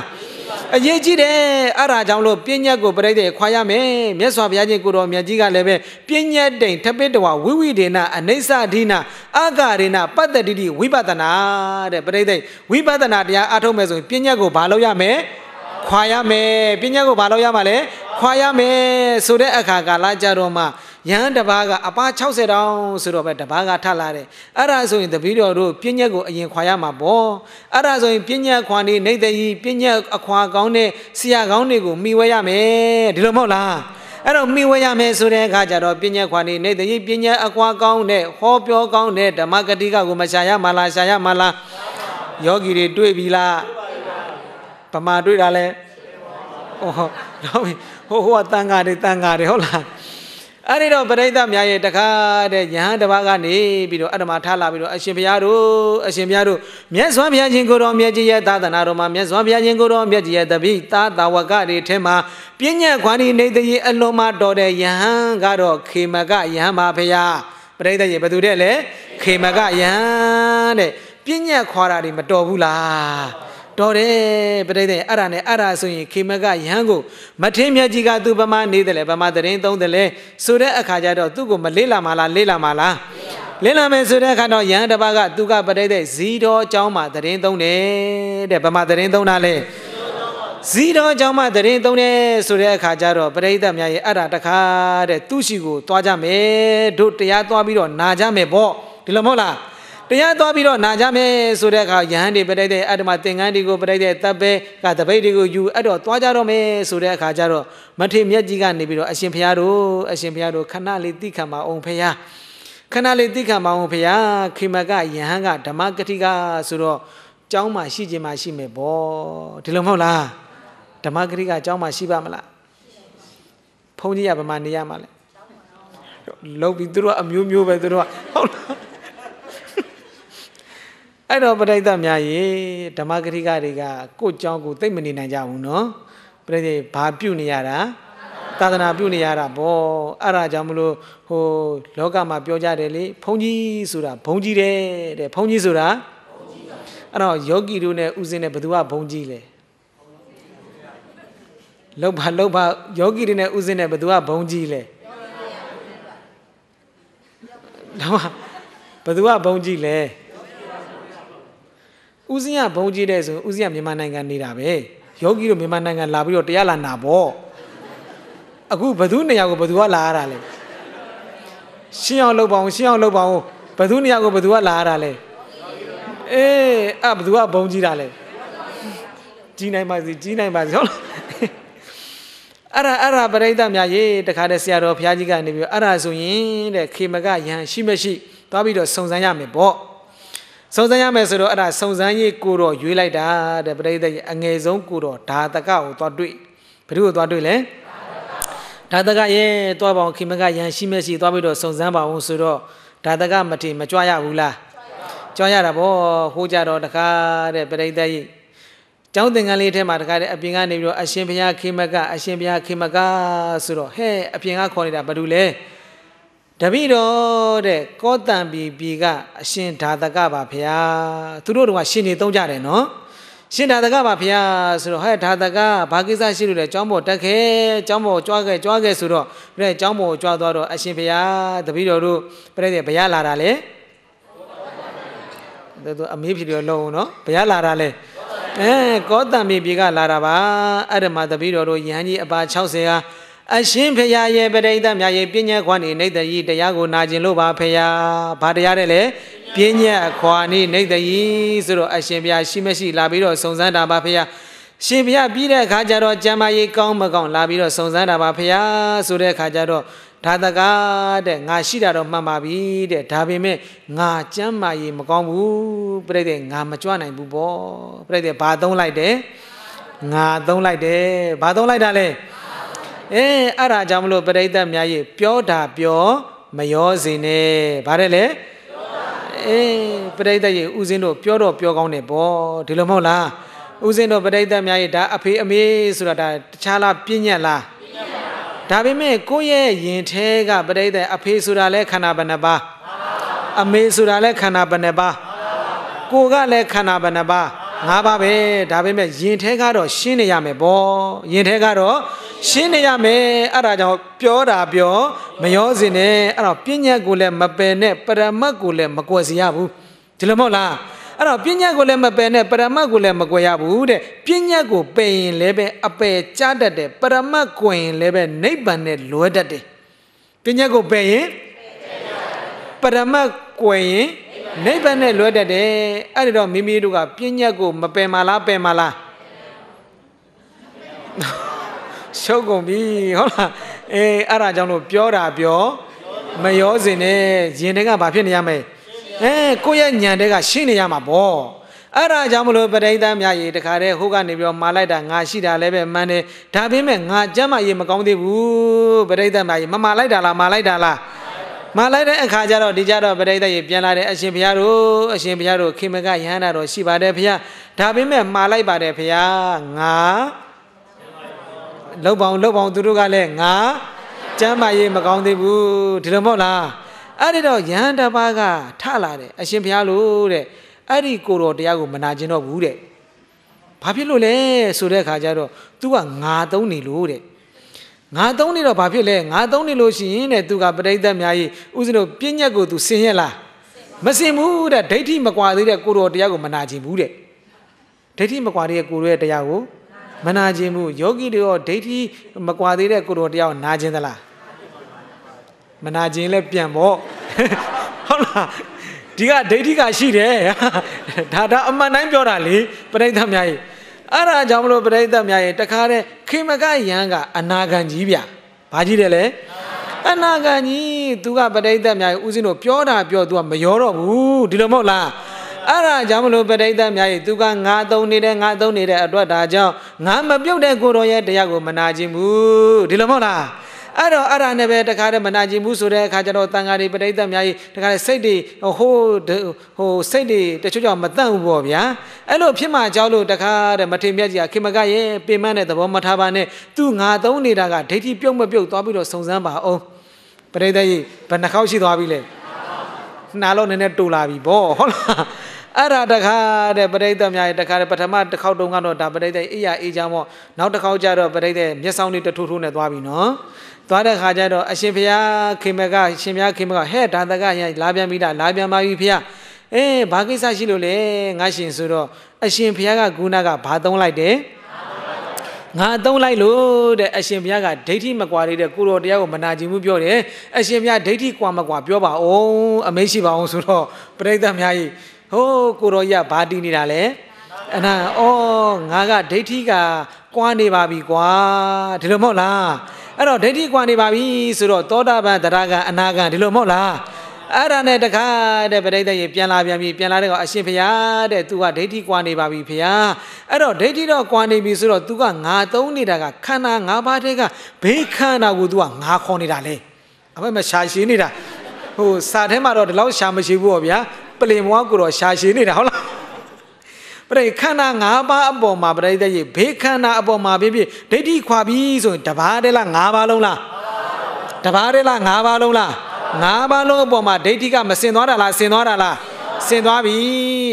အရေးကြီးတယ်အဲ့ဒါကြောင့်လို့ပြဉ္ညတ်ကိုပြိတ္တေခွာရမယ်မြတ်စွာဘုရားရှင်ကိုတော်မြတ်ကြီးကလည်းပဲပြဉ္ညတ်တိန်ထပိတဝဝိဝိဒေနအနိစ္စဒိနအာဂရေနပတ္တတိတိဝိပဒနာတဲ့ပြိတ္တေဝိပဒနာတရားအထုတ်မယ်ဆိုရင်ပြဉ္ညတ်ကိုဘာလုပ်ရမလဲခွာရမယ်ပြဉ္ညတ်ကိုဘာလုပ်ရမှာလဲခွာရမယ်ဆိုတဲ့အခါကာလကြတော့မှယဟန်တပါးကအပါ60တောင်ဆိုတော့ပဲတပါးကထလာတယ်အဲ့ဒါဆိုရင်တပည့်တော်တို့ပြည့်ညက်ကိုအရင်ခွာရမှာပေါ့အဲ့ဒါဆိုရင်ပြည့်ညက်ခွာနေနေသည်ပြည့်ညက်အခွာကောင်းတဲ့ဆရာကောင်းတွေကိုမိဝဲရမယ်ဒီလိုမဟုတ်လားအဲ့တော့မိဝဲရမယ်ဆိုတဲ့အခါကျတော့ပညာခွာနေနေတည်းပညာအခွာကောင်းတဲ့ဟောပြောကောင်းတဲ့ဓမ္မကတိကကိုမရှာရမလားရှာရမလားယောဂီတွေတွေ့ပြီလားဗမာတွေ့တာလဲဟောတော့ဟိုဟိုကတန်ဃာတွေတန်ဃာတွေဟုတ်လားအဲ့ဒီတော့ပရိသတ်များရဲ့တခါတဲ့ယဟန်တပါးကနေပြီးတော့အတ္တမထလာပြီးတော့အရှင်ဘုရားတို့အရှင်ဘုရားတို့မြတ်စွာဘုရားရှင်ကိုတော်မြတ်ကြီးရဲ့သာသနာတော်မှာမြတ်စွာဘုရားရှင်ကိုတော်မြတ်ကြီးရဲ့တပိသာသာဝကတွေထဲမှာပြဉ္ညခွန်ဒီနေတရေအလုံးမတော်တဲ့ယဟန်ကတော့ခေမကယဟန်ပါဘုရားပရိသတ်ရဲ့ဘသူတဲ့လဲခေမကယဟန်တဲ့ပြဉ္ညခွာတာတွေမတော်ဘူးလားတော်တယ်ပြိတ္တိအဲ့ဒါနဲ့အဲ့ဒါဆိုရင်ခေမကယဟန်ကိုမထင်းမြတ်ကြီးကသူ့ဗမာနေတယ်လေဗမာတရင်သုံးတယ်လေဆိုတဲ့အခါကျတော့သူ့ကိုမလေးလာမလားလေးလာမလားလေးလာမယ်ဆိုတဲ့အခါတော့ယဟန်တပါကသူကပြိတ္တိဇီတော်เจ้าမှာတရင်သုံးတယ်တဲ့ဗမာတရင်သုံးတာလေဇီတော်ကြောင့်မှတရင်သုံးတယ်ဆိုတဲ့အခါကျတော့ပရိသတ်များရဲ့အဲ့ဒါတခါတဲ့သူ့ရှိကိုသွားကြမယ်တို့တရားသွားပြီးတော့နာကြမယ်ပေါ့ဒီလိုမဟုတ်လားတရားသွားပြီးတော့နာကြမယ်ဆိုတဲ့အခါယဟန်တွေပြတိုက်တဲ့အတ္တမသင်္ကန်းတွေကိုပြတိုက်တဲ့တပ်ပဲကတပိတ်တွေကိုယူအဲ့တော့သွားကြတော့မယ်ဆိုတဲ့အခါကျတော့မထေမြတ်ကြီးကနေပြီးတော့အရှင်ဘုရားတို့အရှင်ဘုရားတို့ခဏလေးတိခံပါအောင်ဘုရားခဏလေးတိခံပါအောင်ဘုရားခေမကယဟန်ကဓမ္မကတိကဆိုတော့เจ้าမှာရှိခြင်းမှာရှိမယ်ဗောဒီလိုမဟုတ်လားဓမ္မကတိကเจ้าမှာရှိပါမလားဘုန်းကြီးကဗမာနေရမှာလဲလုံးပြီးသူတို့ကအမျိုးမျိုးပဲသူတို့ကဟုတ်လားအဲ့တော့ပရိသတ်များရေဓမ္မဂရိကတွေကကိုယ့်ကြောင်းကိုသိမ့်မနေနိုင်ကြဘူးနော်ပရိသတ်ဘာပြုနေရတာသာသနာပြုနေရတာဗောအဲ့ဒါကြောင့်မလို့ဟိုလောကမှာပြောကြတယ်လေဘုန်းကြီးဆိုတာဘုန်းကြီးတယ်တဲ့ဘုန်းကြီးဆိုတာအဲ့တော့ယောဂီတို့နဲ့ဥစဉ်နဲ့ဘယ်သူကဘုန်းကြီးလဲလောက်ပါလောက်ပါယောဂီတွေနဲ့ဥစဉ်နဲ့ဘယ်သူကဘုန်းကြီးလဲတော့ဘယ်သူကဘုန်းကြီးလဲဦးစင်းကဘုံကြီးတဲ့ဆိုဦးစင်းကမြန်မာနိုင်ငံနေတာပဲယောဂီတို့မြန်မာနိုင်ငံလာပြီးတော့တရားလာနာပေါ့အခုဘသူနေရာကိုဘသူကလာရတာလဲရှင်းအောင်လုပ်ပါအောင်ရှင်းအောင်လုပ်ပါအောင်ဘသူနေရာကိုဘသူကလာရတာလဲအေးအဲ့ဘသူကဘုံကြီးတာလဲကြီးနိုင်ပါစေကြီးနိုင်ပါစေဟုတ်လားအဲ့ဒါအဲ့ဒါပရိသတ်များရေတခါတည်းဆရာတော်ဘုရားကြီးကနေပြီးအဲ့ဒါဆိုရင်တဲ့ခေမကယဟန်ရှိမရှိသွားပြီးတော့စုံစမ်းရမယ်ပေါ့စုံစမ်းရမယ်ဆိုတော့အဲ့ဒါစုံစမ်းရေးကိုတော့ရွေးလိုက်တာတဲ့ပရိသတ်အငယ်ဆုံးကိုတော့ဓာတကကိုသွားတွေ့ဘယ်သူကိုသွားတွေ့လဲဓာတကရဲ့သွားပါအောင်ခိမကရန်ရှိမရှိသွားပြီးတော့စုံစမ်းပါအောင်ဆိုတော့ဓာတကမထေမကြွရဘူးလားကြွရတာဗောဟိုးကြတော့တခါတဲ့ပရိသတ်ရဲ့ကျောင်းသင်ခန်းလေးထဲမှာတခါတည်းအပြင်ကနေပြီးတော့အရှင်ဘုရားခေမကအရှင်ဘုရားခေမကဆိုတော့ဟဲ့အပြင်ကခေါ်နေတာဘာလို့လဲတပိတော်တဲ့ကောတံပီပီကအရှင်ဓာတကပါဖျားသူတို့တော့ရှင်နေသုံးကြတယ်နော်ရှင်ဓာတကပါဖျားဆိုတော့ဟဲ့ဓာတကဘာကိစ္စရှိလို့လဲကျောင်းပေါ်တက်ခဲကျောင်းပေါ်ကြွားခဲကြွားခဲဆိုတော့ပြည့်ကျောင်းပေါ်ကြွားသွားတော့အရှင်ဖျားတပိတော်တို့ပြည့်တဲ့ဘုရားလာတာလေသူအမေးဖြစ်ပြီးတော့လုံးအောင်နော်ဘုရားလာတာလေအဲကောတံပီပီက လာတာပါအဲ့ဒါမှတပိတော်တို့ယဟန်ကြီးအပါ60ဟာအရှင်ဖရာရဲ့ပရိသတ်များရဲ့ပြဉ္ညာခွန်ဤနေတ္တိတရားကိုနာကျင်လို့ပါဖရာဘာတရားတဲ့လဲပြဉ္ညာခွန်ဤနေတ္တိဆိုတော့အရှင်ဖရာရှိမရှိလာပြီးတော့စုံစမ်းတာပါဖရာရှင်ဖရာပြီးတဲ့အခါကျတော့ကျမ်းမာရေးကောင်းမကောင်းလာပြီးတော့စုံစမ်းတာပါဖရာဆိုတဲ့အခါကျတော့ဒါတကားတဲ့ငါရှိတာတော့မှန်ပါပြီတဲ့ဒါပေမဲ့ငါကျမ်းမာရေးမကောင်းဘူးပြိတ္တငါမကြွနိုင်ဘူးပေါ့ပြိတ္တဘာသုံးလိုက်တယ်ငါသုံးလိုက်တယ်ဘာသုံးလိုက်တာလဲအဲအဲ့ဒါကြောင့်မလို့ပရိသတ်များကြီးပြောတာပြောမရောစင်နဲ့ဗါတယ်လေအေးပရိသတ်ကြီးဥစဉ်တို့ပြောတော့ပြောကောင်းတယ်ဗောဒီလိုမဟုတ်လားဥစဉ်တို့ပရိသတ်များကြီးဒါအဖေအမေဆိုတာဒါတခြားလားပြည့်ညက်လားဒါပေမဲ့ကိုယ့်ရဲ့ယင်ထဲကပရိသတ်အဖေဆိုတာလဲခန္ဓာဘယ်နှပါအမေဆိုတာလဲခန္ဓာဘယ်နှပါကိုကလည်းခန္ဓာဘယ်နှပါ၅ပါးပဲဒါပေမဲ့ယင်ထဲကတော့ရှင်းနေရမယ်ပေါ့ယင်ထဲကတော့ရှင်းနေရမယ်အဲ့ဒါကြောင့်ပြောတာပြောမရောစင်နဲ့အဲ့တော့ပညာကိုလည်းမပယ်နဲ့ပရမတ်ကိုလည်းမကွယ်စေရဘူးဒီလိုမဟုတ်လားအဲ့တော့ပညာကိုလည်းမပယ်နဲ့ပရမတ်ကိုလည်းမကွယ်ရဘူးတဲ့ပညာကိုပယ်ရင်လည်းပဲအပယ်ချတတ်တယ်ပရမတ်ကွယ်ရင်လည်းပဲနိဗ္ဗာန်နဲ့လွဲတတ်တယ်ပညာကိုပယ်ရင်ပရမတ်ကွယ်ရင်နိဗ္ဗာန်နဲ့လွဲတတ်တယ်အဲ့ဒါတော့မိမိတို့ကပြဉ္ညက်ကိုမပယ်မလားပယ်မလားရှုပ်ကုန်ပြီဟုတ်လားအေးအဲ့ဒါကြောင့်လို့ပြောတာပြောမရောစင်နဲ့ရင်တွေကဘာဖြစ်နေရမလဲအဲကိုယ့်ရဲ့ညံတွေကရှင်းနေရမှာပေါ့အဲ့ဒါကြောင့်မလို့ပရိသတ်များရေတခါတည်းဟုတ်ကနေပြီးတော့မာလိုက်တာငါရှိတာလည်းပဲမှန်တယ်ဒါပေမဲ့ငါကျမ်းမာရေမကောင်းသေးဘူးပရိသတ်များရေမမာလိုက်တာလားမာလိုက်တာလားမှာလိုက်တဲ့အခါကျတော့ဒီကြတော့ပရိသတ်ရေပြန်လာတဲ့အရှင်ဘုရားတို့အရှင်ဘုရားတို့ခေမကယဟန္တာတော်ရှိပါတယ်ဘုရားဒါပေမဲ့မှာလိုက်ပါတယ်ဘုရားငါလောက်ပေါင်းလောက်ပေါင်းသူတို့ကလည်းငါကျမ်းမာရေးမကောင်းသေးဘူးဒီလိုမဟုတ်လားအဲ့ဒီတော့ယဟန္တာပါကထလာတယ်အရှင်ဘုရားလို့တဲ့အဲ့ဒီကိုတော်တရားကိုမနာကျင်တော့ဘူးတဲ့ဘာဖြစ်လို့လဲဆိုတဲ့အခါကျတော့ तू ကငါသုံးနေလို့တဲ့ငါသုံးနေတော့ဘာဖြစ်လဲငါသုံးနေလို့ရှိရင်တဲ့သူကပရိသတ်များကြီးဥစဉ်တို့ပြည့်ညက်ကိုသူဆင်ရက်လားမဆင်ဘူးတဲ့ဒိဋ္ဌိမကွာသေးတဲ့ကိုတော်တရားကိုမနာခြင်းဘူးတဲ့ဒိဋ္ဌိမကွာသေးတဲ့ကိုတော်ရဲ့တရားကိုမနာခြင်းဘူးယောဂီတွေရောဒိဋ္ဌိမကွာသေးတဲ့ကိုတော်တရားကိုနာခြင်းသလားမနာခြင်းလဲပြန်ပေါ့ဟုတ်လားဒီကဒိဋ္ဌိကရှိတယ်ဒါဒါအမှန်တိုင်းပြောတာလေပရိသတ်များကြီးအဲ့ဒါကြောင့်မလို့ပရိသတ်များရဲ့တခါတဲ့ခေမကယံကအနာဂံကြီးဗျ။ဘာကြီးတယ်လဲ။အနာဂံကြီးသူကပရိသတ်များရဲ့ဥစဉ်တို့ပြောတာပြောသူကမရောတော့ဘူးဒီလိုမဟုတ်လား။အဲ့ဒါကြောင့်မလို့ပရိသတ်များရဲ့သူကငါသုံးနေတဲ့ငါသုံးနေတဲ့အတွက်ဒါကြောင့်ငါမပြုတ်တဲ့ကိုတော်ရဲ့တရားကိုမနာခြင်းဘူးဒီလိုမဟုတ်လား။အဲ့တော့အဲ့ဒါနဲ့ပဲတခါတည်းမနာကျင်ဘူးဆိုတဲ့အခါကျတော့တန်ဃာတွေပရိသတ်များကြီးတခါတည်းစိတ်တွေဟိုးဟိုစိတ်တွေတချို့ကြောင့်မတန့်ဘူးပေါ့ဗျာအဲ့လိုဖြစ်မှကြောက်လို့တခါတည်းမထင်မြတ်ကြီးကခင်မကရဲ့ပင်မနဲ့သဘောမထားပါနဲ့သူငါသုံးနေတာကဒိဋ္ဌိပြုတ်မပြုတ်သွားပြီးတော့စုံစမ်းပါအောင်ပရိသတ်ကြီးဘယ်နှခေါက်ရှိသွားပြီလဲနာလုံးနည်းနည်းတူလာပြီဗောဟုတ်လားအဲ့ဒါတခါတဲ့ပရိသတ်များရဲ့တခါတဲ့ပထမတစ်ခေါက်တုန်းကတော့ဒါပရိသတ်အိယာအေးချမ်းပေါ့နောက်တစ်ခေါက်ကျတော့ပရိသတ်မျက်စောင်းလေးတထိုးထိုးနဲ့သွားပြီနော်သွားတဲ့ခါကျတော့အရှင်ဘုရားခေမကရှင်ဘုရားခေမကဟဲ့ဒါသကရလာပြန်ပြီလားလာပြန်ပါပြီဘုရားအေးဘာကိစ္စရှိလို့လဲငါရှင်ဆိုတော့အရှင်ဘုရားကဂုဏကဘာသုံးလိုက်တယ်ငါအသုံးလိုက်လို့တဲ့အရှင်ဘုရားကဒိဋ္ဌိမကွာနေတဲ့ကိုတော်တရားကိုမနာကျင်ဘူးပြောတယ်အရှင်ဘုရားဒိဋ္ဌိကွာမကွာပြောပါအောင်အမေးရှိပါအောင်ဆိုတော့ပရိသတ်များကြီးဟိုးကိုတော်ကြီးကဘာတီးနေတာလဲအနာဩငါကဒိဋ္ဌိကကွာနေပါပြီကွာဒီလိုမဟုတ်လားအဲ့တော့ဒိဋ္ဌိကွာနေပါပြီဆိုတော့သောတာပန်တရားကအနာကံဒီလိုမဟုတ်လားအဲ့ဒါနဲ့တခါတဲ့ပရိသတ်ရေပြန်လာပြန်ပြီပြန်လာတဲ့ကောင်အရှင်ဖရာတဲ့ तू ကဒိဋ္ဌိကွာနေပါပြီဖရာအဲ့တော့ဒိဋ္ဌိတော့ကွာနေပြီဆိုတော့ तू ကငါသုံးနေတာကခန္ဓာ၅ပါးတည်းကဘေးခန္ဓာကို तू ကငါခေါ်နေတာလေအမေမရှာရှည်နေတာဟိုစာထဲမှာတော့ဒီလောက်ရှာမရှိဘူးပေါ့ဗျာပလင်မွားကိုတော့ရှာရှည်နေတာဟုတ်လားပရိခန္ဓာ၅ပါးအပေါ်မှာပရိသတ်ရေဘေးခန္ဓာအပေါ်မှာဖြစ်ဖြစ်ဒိဋ္ဌိခွာပြီးဆိုရင်တပါးတည်းလား၅ပါးလုံးလားတပါးတည်းလား၅ပါးလုံးလား၅ပါးလုံးအပေါ်မှာဒိဋ္ဌိကမစင်သွားတာလားစင်သွားတာလားဆင်သွားပြီ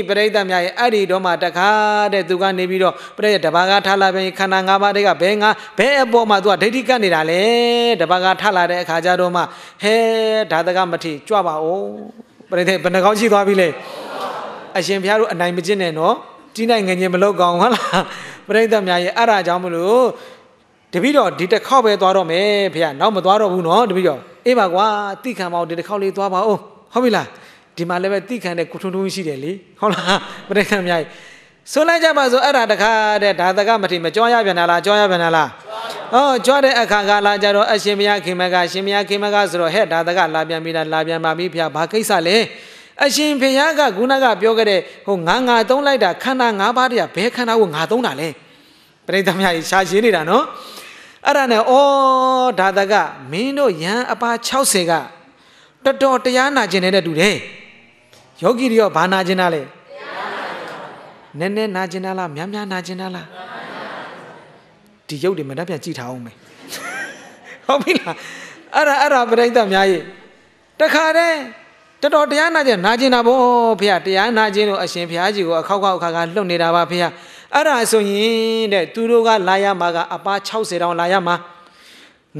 ပရိသတ်များရဲ့အဲ့ဒီတော့မှတခါတဲ့သူကနေပြီးတော့ပရိသတ်တပါးကထလာပြန်ခန္ဓာ၅ပါးတည်းကဘယ်ငါဘယ်အပေါ်မှာသူကဒိဋ္ဌိကနေတာလဲတပါးကထလာတဲ့အခါကျတော့မှဟဲဒါတကမထေကြွပါဦးပရိသတ်ဘယ်နှကောင်းရှိသွားပြီလဲအရှင်ဘုရားတို့အနိုင်မကျင့်နဲ့နော်တီးနိုင်ငငင်မလောက်ကောင်းဟုတ်လားပရိသတ်များရဲ့အဲ့ဒါကြောင့်မလို့တပိတော့ဒီတစ်ခေါက်ပဲသွားတော့မယ်ဖေရနောက်မသွားတော့ဘူးနော်တပိတော့အေးပါကွာတိခံပါအောင်ဒီတစ်ခေါက်လေးသွားပါဦးဟုတ်ပြီလားဒီမှာလည်းပဲတိခံတဲ့ကုထုံထုံရှိတယ်လေဟုတ်လားပရိသတ်များရဲ့ဆိုလိုက်ကြပါစို့အဲ့ဒါတခါတဲ့ဒါသကမထေမကြွားရပြန်လားကြွားရပြန်လားဟောကြွားတဲ့အခါကလာကြတော့အရှင်မယခင်မကရှင်မယခင်မကဆိုတော့ဟဲ့ဒါသကလာပြန်ပြီလားလာပြန်ပါပြီဖေရဘာကိစ္စလဲအရှင်ဘုရားကခုနကပြောခဲ့တဲ့ဟိုငါငါသုံးလိုက်တာခန္ဓာ၅ပါးတည်းကဘယ်ခန္ဓာကိုငါသုံးတာလဲပရိသတ်များကြီးရှာရှင်းနေတာနော်အဲ့ဒါနဲ့ဩဒါတကမင်းတို့ယံအပါ60ကတော်တော်တရားနာကျင်နေတဲ့တူတယ်ယောဂီတွေရောဘာနာကျင်တာလဲနည်းနည်းနာကျင်တာလားများများနာကျင်တာလားဒီရုပ်တွေမတတ်ပြန်ကြည့်ထားအောင်မယ်ဟုတ်ပြီလားအဲ့ဒါအဲ့ဒါပရိသတ်များကြီးတခါတည်းတော်တော်တရားနာကျင်နာကျင်တာဗောဖះတရားနာကျင်လို့အရှင်ဖះကြီးကိုအခောက်ခောက်အခါခါလှုပ်နေတာပါဖះအဲ့ဒါဆိုရင်တဲ့သူတို့ကလာရမှာကအပါ60တောင်လာရမှာ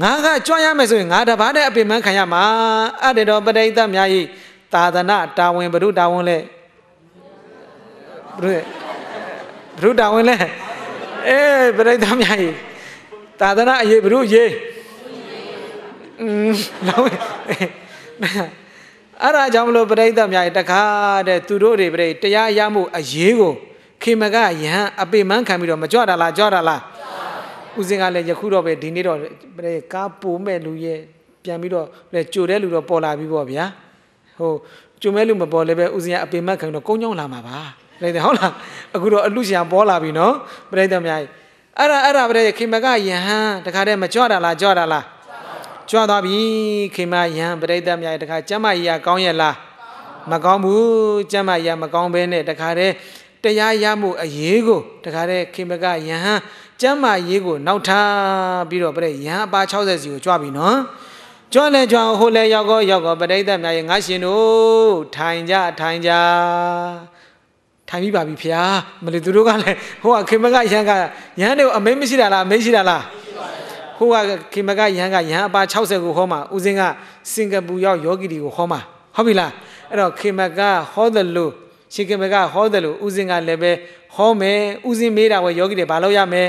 ငါကကြွရမယ်ဆိုရင်ငါတပါးနဲ့အပင်မခံရမှာအဲ့ဒါတော့ပရိသတ်များကြီးသာသနာတာဝန်ဘုရုတာဝန်လဲဘုရုဘုရုတာဝန်လဲအေးပရိသတ်များကြီးသာသနာအရေးဘုရုရေးอืมလောင်းအဲ့ဒါကြောင့်မလို့ပြိဿများတကားတဲ့သူတို့တွေပြိတရားရမှုအရေးကိုခေမကယဟန်အပေမန်းခံပြီးတော့မကြွတာလားကြွတာလားဥစဉ်ကလည်းယခုတော့ပဲဒီနေ့တော့ပြိကားပိုမဲ့လူရဲ့ပြန်ပြီးတော့လည်းကြိုတဲ့လူတော့ပေါ်လာပြီပေါ့ဗျာဟိုကြိုမဲ့လူမပေါ်လည်းပဲဥစဉ်ကအပေမန်းခံတော့ကုန်းကြောင်းလာမှာပါပြိဿဟုတ်လားအခုတော့အလူရှင်ပေါ်လာပြီနော်ပြိဿများအဲ့ဒါအဲ့ဒါပြိခေမကယဟန်တကားတဲ့မကြွတာလားကြွတာလားကြွသွားပြီခေမယံပရိသတ်များတခါကျမကြီးကကောင်းရဲ့လားမကောင်းဘူးကျမကြီးကမကောင်းဘဲနဲ့တခါတည်းတရားရမှုအရေးကိုတခါတည်းခေမကယဟန်ကျမ်းမာရေးကိုနောက်ထားပြီးတော့ပြည့်ယဟန်အပါ60စီကိုကြွပြီနော်ကြွလဲကြွဟိုလဲရောက်ကောရောက်ကောပရိသတ်များရဲ့ငါရှင်တို့ထိုင်ကြထိုင်ကြထိုင်ပြီပါပြီဖျားမလို့သူတို့ကလည်းဟိုကခေမကယဟန်ကယဟန်တွေကိုအမိတ်မရှိတာလားအမိတ်ရှိတာလားဟိုကခေမကယဟန်ကယဟန်အပါ60ကိုဟောမှာဦးစင်းကစင်ကာပူရောက်ယောဂီတွေကိုဟောမှာဟုတ်ပြီလားအဲ့တော့ခေမက ဟောတယ်လို့ရှင်ခေမကဟောတယ်လို့ဦးစင်းကလည်းပဲဟောမယ်ဦးစင်းမေးတာဝယ်ယောဂီတွေဘာလုပ်ရမလဲ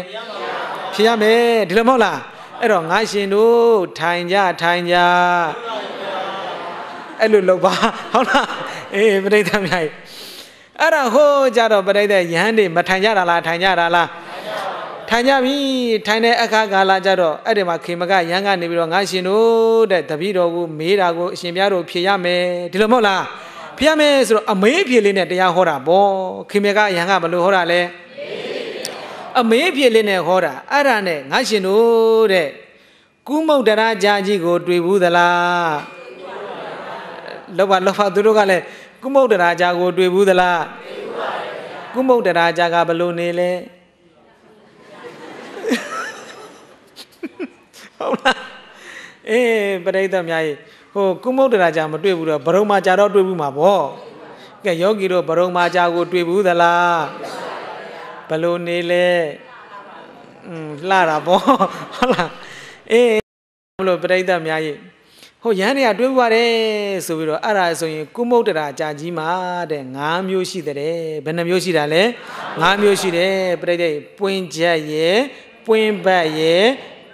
ဖြေရမယ်ဒီလိုမဟုတ်လားအဲ့တော့ငါရှင်တို့ထိုင်ကြထိုင်ကြအဲ့လိုလုပ်ပါဟုတ်လားအေးပြိဋ္ဌာန်မြိုက်အဲ့ဒါဟိုးကြတော့ပြိဋ္ဌာန်ယဟန်တွေမထိုင်ကြတာလားထိုင်ကြတာလားထိုင်ကြပြီထိုင်တဲ့အခါကာလကြတော့အဲ့ဒီမှာခေမကရန်ကနေပြီးတော့ငါရှင်တို့တဲ့တပည့်တော်ကိုမေးတာကိုအရှင်ပြားတို့ဖြေရမယ်ဒီလိုမဟုတ်လားဖြေရမယ်ဆိုတော့အမေးဖြေလေးနဲ့တရားဟောတာပေါ့ခေမကရန်ကဘလို့ဟောတာလဲအမေးဖြေလေးနဲ့ဟောတာအဲ့ဒါနဲ့ငါရှင်တို့တဲ့ကုမုတ်တရာကြာကြီးကိုတွေ့ဘူးသလားလောဘလောဘသူတို့ကလည်းကုမုတ်တရာကြာကိုတွေ့ဘူးသလားတွေ့ဘူးပါဘူးကုမုတ်တရာကြာကဘလို့နေလဲဟုတ်လားအေးပရိသတ်များကြီးဟိုကုမုတ်တရာကြာမတွေ့ဘူးတော့ဘရုံမာကြာတော့တွေ့ဘူးမှာပေါ့ကဲယောဂီတို့ဘရုံမာကြာကိုတွေ့ဘူးသလားဘလို့နေလဲอืมလှတာပေါ့ဟုတ်လားအေးဘလို့ပရိသတ်များကြီးဟိုရန်တွေကတွေးပွားတယ်ဆိုပြီးတော့အဲ့ဒါဆိုရင်ကုမုတ်တရာကြာကြီးမှာတဲ့၅မျိုးရှိတဲ့ဘယ်နှမျိုးရှိတာလဲ၅မျိုးရှိတယ်ပြိတ္တိပွင့်ချက်ရယ်ပွင့်ဘက်ရယ်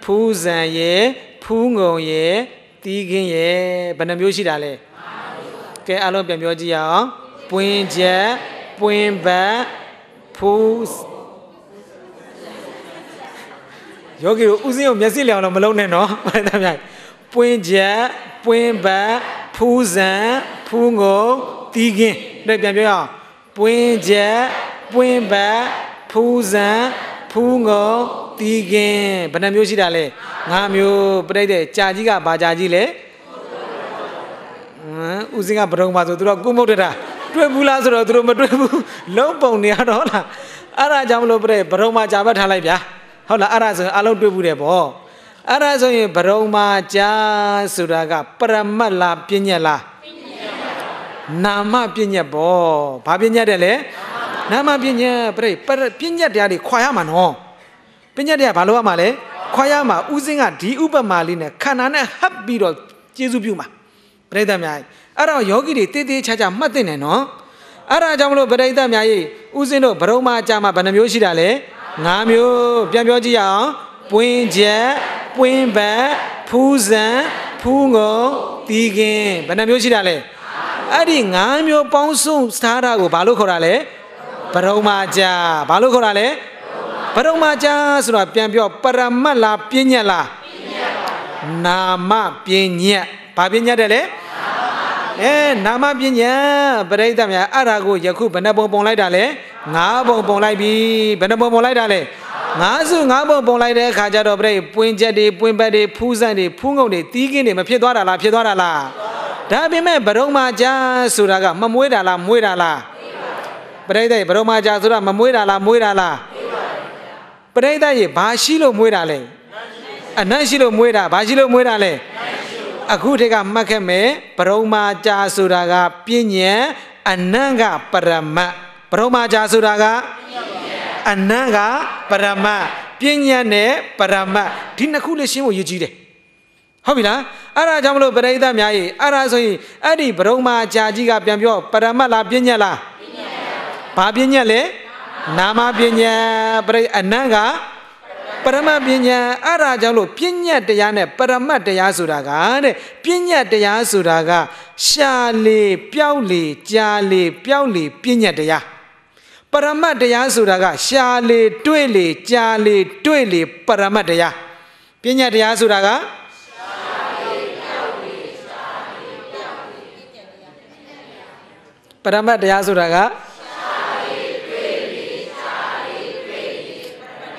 ဖူးဆန်ရယ်ဖူးငုံရယ်တီးခင်းရယ်ဘယ်နှမျိုးရှိတာလဲကဲအလုံးပြန်ပြောကြည့်ရအောင် ပွင်ချက်ပွင်ပတ်ဖူးယောဂီတို့ဥစဉ်ကိုမျက်စိလျောင်တော့မလုံးနဲ့နော်ဘာသာမြိုင်ပွင်ချက်ပွင်ပတ်ဖူးဆန်ဖူးငုံတီးခင်းတော့ပြန်ပြောရအောင်ပွင်ချက်ပွင်ပတ်ဖူးဆန်ဖူးငုံတီးခင်ဘယ်နှမျိုးရှိတာလဲ၅မျိုးပြိတ္တဲ့ကြာကြီးကဘာကြာကြီးလဲဟမ်ဦးစင်းကဘုံပါဆိုသူတို့ကုမုတ်တတာ တွေ့ဘူးလားဆိုတော့သူတို့မတွေ့ဘူးလုံးပုံနေရတော့လားအဲ့ဒါကြောင့်မလို့ပြိတ္တဲ့ဘုံမှာကြာဘက်ထားလိုက်ဗျာဟုတ်လားအဲ့ဒါဆိုရင်အလုံးတွေ့ဘူးတယ်ဗောအဲ့ဒါဆိုရင်ဘရုံမာကြာဆိုတာကပရမတ်လားပြဉ္ညက်လားနာမပြဉ္ညက်ပေါ့ဘာပြဉ္ညက်တယ်လဲနာနာမပညာပြိပညာတရားတွေခွာရမှာနော်ပညာတရားဘာလို့ရမှာလဲခွာရမှာဥစဉ်ကဒီဥပမာလေးနဲ့ခန္ဓာနဲ့ဟပ်ပြီးတော့ကျေစုပြုမှာပြိဿများအဲ့တော့ယောဂီတွေတေးသေးချာချာမှတ်သိနေနော်အဲ့ဒါကြောင့်မလို့ပြိဿများကြီးဥစဉ်တို့ဗရုံမအကြမှာဘယ်နှမျိုးရှိတာလဲ၅မျိုးပြန်ပြောကြည့်ရအောင်ပွင့်ချက်ပွင့်ပတ်ဖူးစံဖူးငုံတီးခင်ဘယ်နှမျိုးရှိတာလဲအဲ့ဒီ၅မျိုးပေါင်းစုံစားတာကိုဘာလို့ခေါ်တာလဲပရုံမာကြာဘာလို့ခေါ်တာလဲပရုံမာကြာဆိုတာပြန်ပြောပရမတ်လားပြဉ္ညတ်လားနာမပြဉ္ညတ်ဘာပြဉ္ညတ်တယ်လဲအဲနာမပြဉ္ညတ်ပရိသတ်များအဲ့ဒါကိုယခုဘယ်နှပုံပုံလိုက်တာလဲငါးပုံပုံလိုက်ပြီဘယ်နှပုံပုံလိုက်တာလဲငါးစုငါးပုံပုံလိုက်တဲ့အခါကျတော့ပြိပွင့်ချက်တွေပွင့်ပတ်တွေဖူးဆန့်တွေဖူးငုံတွေတီးကင်းတွေမဖြစ်သွားတာလားဖြစ်သွားတာလားဒါပေမဲ့ဘရုံမာကြာဆိုတာကမမွေးတာလားမွေးတာလားပရိသတ်ရေဘရုံမာကြာဆိုတာမမွေးတာလားမွေးတာလားပရိသတ်ရေဘာရှိလို့မွေးတာလဲအနတ်ရှိလို့မွေးတာဘာရှိလို့မွေးတာလဲအခုတည်းကမှတ်ခဲ့မယ်ဘရုံမာကြာဆိုတာကပညာအနတ်ကပရမတ်ဘရုံမာကြာဆိုတာကအနတ်ကပရမတ်ပညာနဲ့ပရမတ်ဒီနှစ်ခုလေးရှင်းဖို့ရည်ကြီးတယ်ဟုတ်ပြီလားအဲ့ဒါကြောင့်မလို့ပရိသတ်များကြီးအဲ့ဒါဆိုရင်အဲ့ဒီဘရုံမာကြာကြီးကပြန်ပြောပရမတ်လားပညာလားဘာပညာလဲနာမပညာပရိအနတ်ကပရမပညာအဲ့ဒါကြောင့်လို့ပညာတရားနဲ့ပရမတ်တရားဆိုတာကတဲ့ပညာတရားဆိုတာကရှာလေပျောက်လေကြာလေပျောက်လေပညာတရားပရမတ်တရားဆိုတာကရှာလေတွေ့လေကြာလေတွေ့လေပရမတ်တရားပညာတရားဆိုတာကပရမတ်တရားဆိုတာက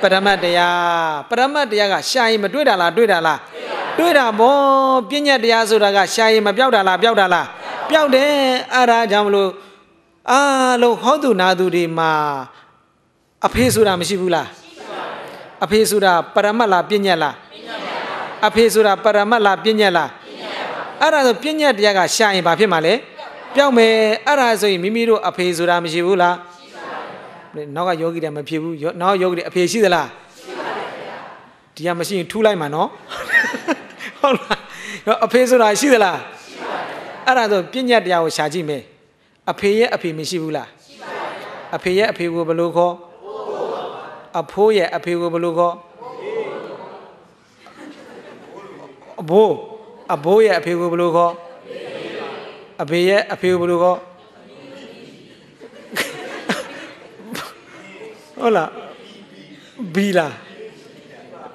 ပရမတ်တရားပရမတ်တရားကရှာရင်မတွေ့တာလားတွေ့တာလားတွေ့တာဘောပညာတရားဆိုတာကရှာရင်မပြောက်တာလားပြောက်တာလားပြောက်တယ်အဲ့ဒါကြောင့်မလို့အာလုံးဟောသူနာသူတွေမှာအဖေဆိုတာမရှိဘူးလားအဖေဆိုတာပရမတ်လားပညာလားအဖေဆိုတာပရမတ်လားပညာလားအဲ့ဒါဆိုပညာတရားကရှာရင်ဘာဖြစ်မှာလဲပြောက်မယ်အဲ့ဒါဆိုရင်မိမိတို့အဖေဆိုတာမရှိဘူးလားနောက်ကယောဂီတွေမဖြစ်ဘူးနောက်ယောဂီတွေအဖေရှိသလားရှိပါဘူးဗျာဒီကမရှိရင်ထူလိုက်မှာနော်ဟုတ်လားအဖေဆိုတာရှိသလားရှိပါဘူးအဲ့ဒါဆိုပြညတ်တရားကိုရှာကြည့်မယ်အဖေရဲ့အဖေမရှိဘူးလားရှိပါဘူးအဖေရဲ့အဖေကိုဘယ်လိုခေါ်အဖိုးရဲ့အဖေကိုဘယ်လိုခေါ်အဘိုးအဘိုးရဲ့အဖေကိုဘယ်လိုခေါ်အဖေရဲ့အဖေကိုဘယ်လိုခေါ်ဟုတ်လားဘီလား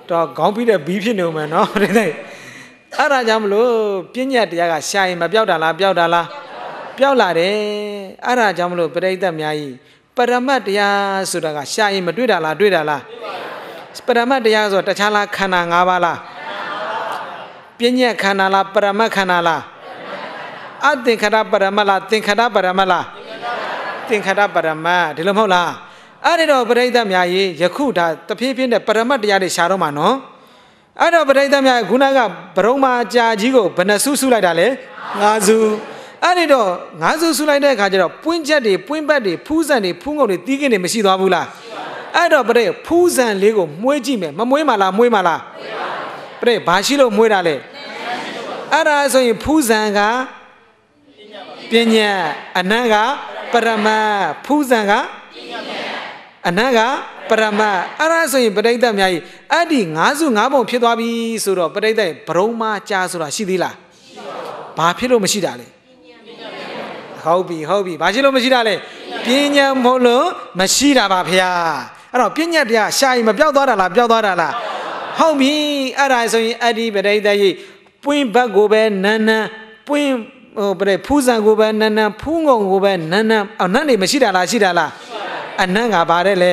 တော့ခေါင်းပြီးတဲ့ဘီဖြစ်နေဦးမယ်နော်ဒီနေ့အဲ့ဒါကြောင့်မလို့ပြဉ္ညာတရားကရှာရင်မပြောက်တာလားပြောက်တာလားပြောက်လာတယ်အဲ့ဒါကြောင့်မလို့ပရိသတ်များကြီးပရမတ်တရားဆိုတာကရှာရင်မတွေ့တာလားတွေ့တာလားပရမတ်တရားဆိုတခြားလားခန္ဓာ၅ပါးလားပြဉ္ညာခန္ဓာလားပရမတ်ခန္ဓာလားအသင်္ခါရပရမတ်လားသင်္ခါရပရမတ်လားသင်္ခါရပရမတ်ဒီလိုမဟုတ်လားအဲ့ဒီတော့ပရိသတ်များရေယခုဒါတဖြည်းဖြည်းနဲ့ပရမတ်တရားတွေရှာတော့မှာနော်အဲ့တော့ပရိသတ်များခုနကဗရုံမာကြာကြီးကိုဘယ်နှစုစုလိုက်တာလဲငါးစုအဲ့ဒီတော့ငါးစုစုလိုက်တဲ့အခါကျတော့ပွင့်ချက်တွေပွင့်ပတ်တွေဖူးဆန်တွေဖူးငုံတွေတီးကင်းတွေမရှိသွားဘူးလားအဲ့တော့ပရိဖူးဆန်လေးကိုမွေးကြည့်မယ်မမွေးမလားမွေးမလားပရိဘာရှိလို့မွေးတာလဲအဲ့ဒါဆိုရင်ဖူးဆန်ကပညာအနံ့ကပရမတ်ဖူးဆန်ကပညာအနတ်ကပရမတ်အဲ့ဒါဆိုရင်ပရိသတ်များကြီးအဲ့ဒီငါးစုငါးပုံဖြစ်သွားပြီဆိုတော့ပရိသတ်ဘရုံမကြာဆိုတာရှိသေးလားရှိပါဘူးဘာဖြစ်လို့မရှိတာလဲဟုတ်ပြီဟုတ်ပြီဘာဖြစ်လို့မရှိတာလဲပညာမဟုတ်လို့မရှိတာပါဖေ။အဲ့တော့ပညာတရားရှာရင်မပြောက်သွားတာလားပြောက်သွားတာလားဟုတ်ပြီအဲ့ဒါဆိုရင်အဲ့ဒီပရိသတ်ကြီးပွင့်ဘက်ကိုပဲနန်းနန်းပွင့်ဟိုပရိဖူးဆန်ကိုပဲနန်းနန်းဖူးငုံကိုပဲနန်းနန်းအနတ်နေမရှိတာလားရှိတာလားရှိပါအနတ်ကဘာတဲ့လဲ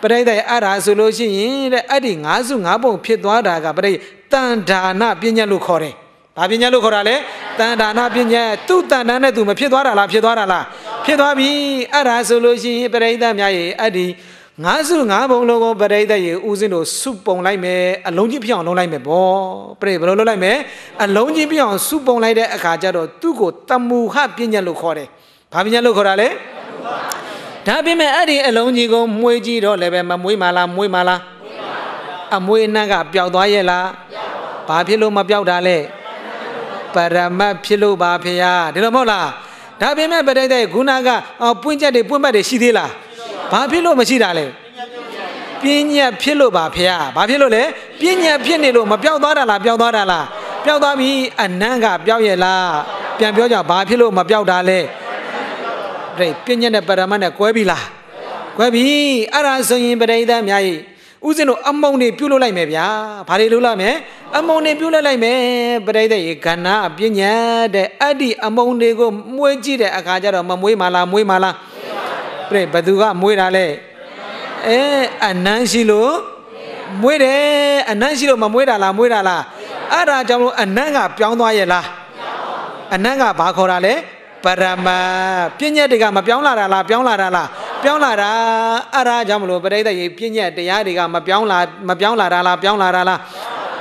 ပရိသတ်အဲ့ဒါဆိုလို့ရှိရင်တဲ့အဲ့ဒီ၅စု၅ပုံဖြစ်သွားတာကပရိတန်ဒါနပညာလို့ခေါ်တယ်။ဘာပညာလို့ခေါ်တာလဲ။တန်ဒါနပညာသူ့တန်တန်နဲ့သူမဖြစ်သွားတာလားဖြစ်သွားတာလားဖြစ်သွားပြီ။အဲ့ဒါဆိုလို့ရှိရင်ပရိသတ်များရဲ့အဲ့ဒီငါစုငါဘုံလုံးကိုပရိသတ်ရေဦးစင်းတို့စုပုံလိုက်မယ်အလုံးကြီးပြအောင်လုံးလိုက်မယ်ဗောပရိဘယ်လိုလုပ်လိုက်မယ်အလုံးကြီးပြအောင်စုပုံလိုက်တဲ့အခါကျတော့သူ့ကိုတမူဟပညာလို့ခေါ်တယ်။ဘာပညာလို့ခေါ်တာလဲဒါပေမဲ့အဲ့ဒီအလုံးကြီးကိုမွေးကြည့်တော့လည်းပဲမမွေးမလားမွေးမလားအမွေးအနှံ့ကပျောက်သွားရဲ့လားဘာဖြစ်လို့မပျောက်တာလဲပရမတ်ဖြစ်လို့ပါဖေယားဒီလိုမဟုတ်လားဒါပေမဲ့ပရိသတ်ခုနကပွင့်ချက်တွေပွင့်ပတ်တွေရှိသေးလားဘာဖြစ်လို့မရှိတာလဲပညာဖြစ်လို့ပါဖေယားဘာဖြစ်လို့လဲပညာဖြစ်နေလို့မပျောက်သွားတာလားပျောက်သွားတာလားပျောက်သွားပြီအနန်းကပျောက်ရဲ့လားပြန်ပြောကြဘာဖြစ်လို့မပျောက်တာလဲပြိပညာနဲ့ပရမတ်နဲ့ကွဲပြီလားကွဲပြီအဲ့ဒါဆိုရင်ပရိသတ်များကြီးဥစဉ်တို့အမုံတွေပြုတ်လုလိုက်မယ်ဗျာဘာတွေလုလိုက်မယ်အမုံတွေပြုတ်လုလိုက်မယ်ပရိသတ်ရေကဏ္ဍပညာတဲ့အဲ့ဒီအမုံတွေကိုမွေးကြည့်တဲ့အခါကျတော့မမွေးမလားမွေးမလားပြိဘသူကမွေးတာလဲအဲအနန်းရှိလို့မွေးတယ်အနန်းရှိလို့မမွေးတာလားမွေးတာလားအဲ့ဒါကြောင့်လို့အနန်းကပြောင်းသွားရဲ့လားအနန်းကဘာခေါ်တာလဲပရမပညာတွေကမပြောင်းလာတာလားပြောင်းလာတာလားပြောင်းလာတာအဲ့ဒါကြောင့်မလို့ပရိသတ်ရေပညာတရားတွေကမပြောင်းလာမပြောင်းလာတာလားပြောင်းလာတာလား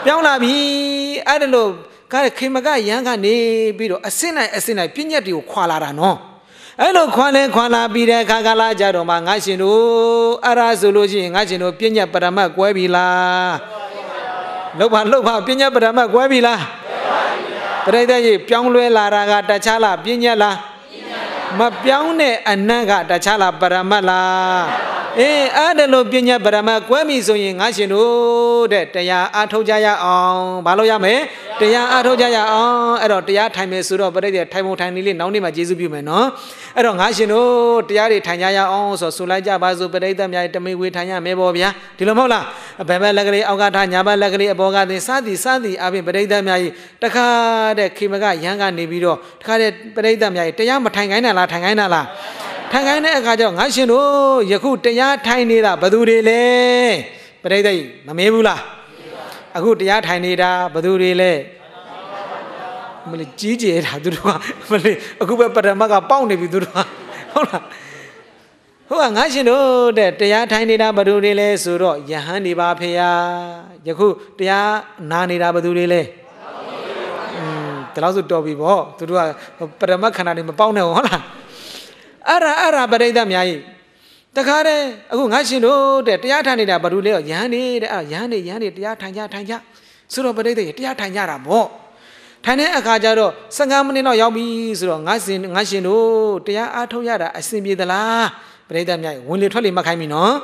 ပြောင်းလာပြီအဲ့ဒါလို့ကခေမကရန်ကနေပြီးတော့အစင်းလိုက်အစင်းလိုက်ပညာတွေကိုခွာလာတာနော်အဲ့လိုခွန်လဲခွန်လာပြီးတဲ့ခါကလာကြတော့မှငါရှင်တို့အရာဆိုလို့ရှိရင်ငါရှင်တို့ပြညတ်ပရမတ်ကွဲပြီလားလောက်ပါလောက်ပါပြညတ်ပရမတ်ကွဲပြီလားပြိတ္တရေပြောင်းလဲလာတာကတခြားလားပြင်းညက်လားမပြောင်းတဲ့အနတ်ကတခြားလားပရမတ်လားအေးအဲ့ဒါလို့ပညာပရမတ်ကွဲပြီဆိုရင်ငါရှင်တို့တဲ့တရားအားထုတ်ကြရအောင်မလုပ်ရမယ်တရားအားထုတ်ကြရအောင်အဲ့တော့တရားထိုင်မယ်ဆိုတော့ပြိတ္တထိုင်ဖို့ထိုင်နေလေးနောက်နေ့မှကျေးဇူးပြုမယ်နော်အဲ့တော့ငါရှင်တို့တရားတွေထိုင်ကြရအောင်ဆိုဆူလိုက်ကြပါစို့ပြိတ္တများတမိဝေထိုင်ရမယ်ပေါ့ဗျာဒီလိုမဟုတ်လားဘယ်ဘက်လက်ကလေးအောက်ကထားညာဘက်လက်ကလေးအပေါ်ကသင်စသည်စသည်အပြင်ပြိတ္တများကြီးတခါတဲ့ခေမကရန်ကနေပြီးတော့တခါတဲ့ပြိတ္တများကြီးတရားမထိုင်ခိုင်းတာလားလားထိုင်ခိုင်းတာလားထိုင်ခိုင်းတဲ့အခါကျတော့ငါရှင်တို့ယခုတရားထိုင်နေတာဘယ်သူတွေလဲပရိသတ်မမေးဘူးလားအခုတရားထိုင်နေတာဘယ်သူတွေလဲမလေးကြီးကျယ်တာသူတို့ကမလေးအခုပဲပရမတ်ကပေါက်နေပြီသူတို့ကဟုတ်လားဟုတ်ကငါရှင်တို့တဲ့တရားထိုင်နေတာဘယ်သူတွေလဲဆိုတော့ယဟန်နေပါဖေယယခုတရားနာနေတာဘယ်သူတွေလဲဒါလို့ဆိုတော်ပြီပေါ့သူတို့ကပရမတ်ခန္ဓာတွေမပေါက်နဲ့ဟုတ်လားအဲ့ဒါအဲ့ဒါပရိသတ်များကြီးတခါတည်းအခုငါရှင်တို့တဲ့တရားထိုင်နေတာဘာလို့လဲရဟန်းနေတဲ့အဲ့ရဟန်းနေရဟန်းနေတရားထိုင်ကြထိုင်ကြဆိုတော့ပရိသတ်တရားထိုင်ကြတာပေါ့ထိုင်တဲ့အခါကျတော့15မိနစ်တော့ရောက်ပြီဆိုတော့ငါရှင်ငါရှင်တို့တရားအားထုတ်ရတာအဆင်ပြေသလားပရိသတ်များကြီးဝင်လေထွက်လေမခိုင်းပြီနော်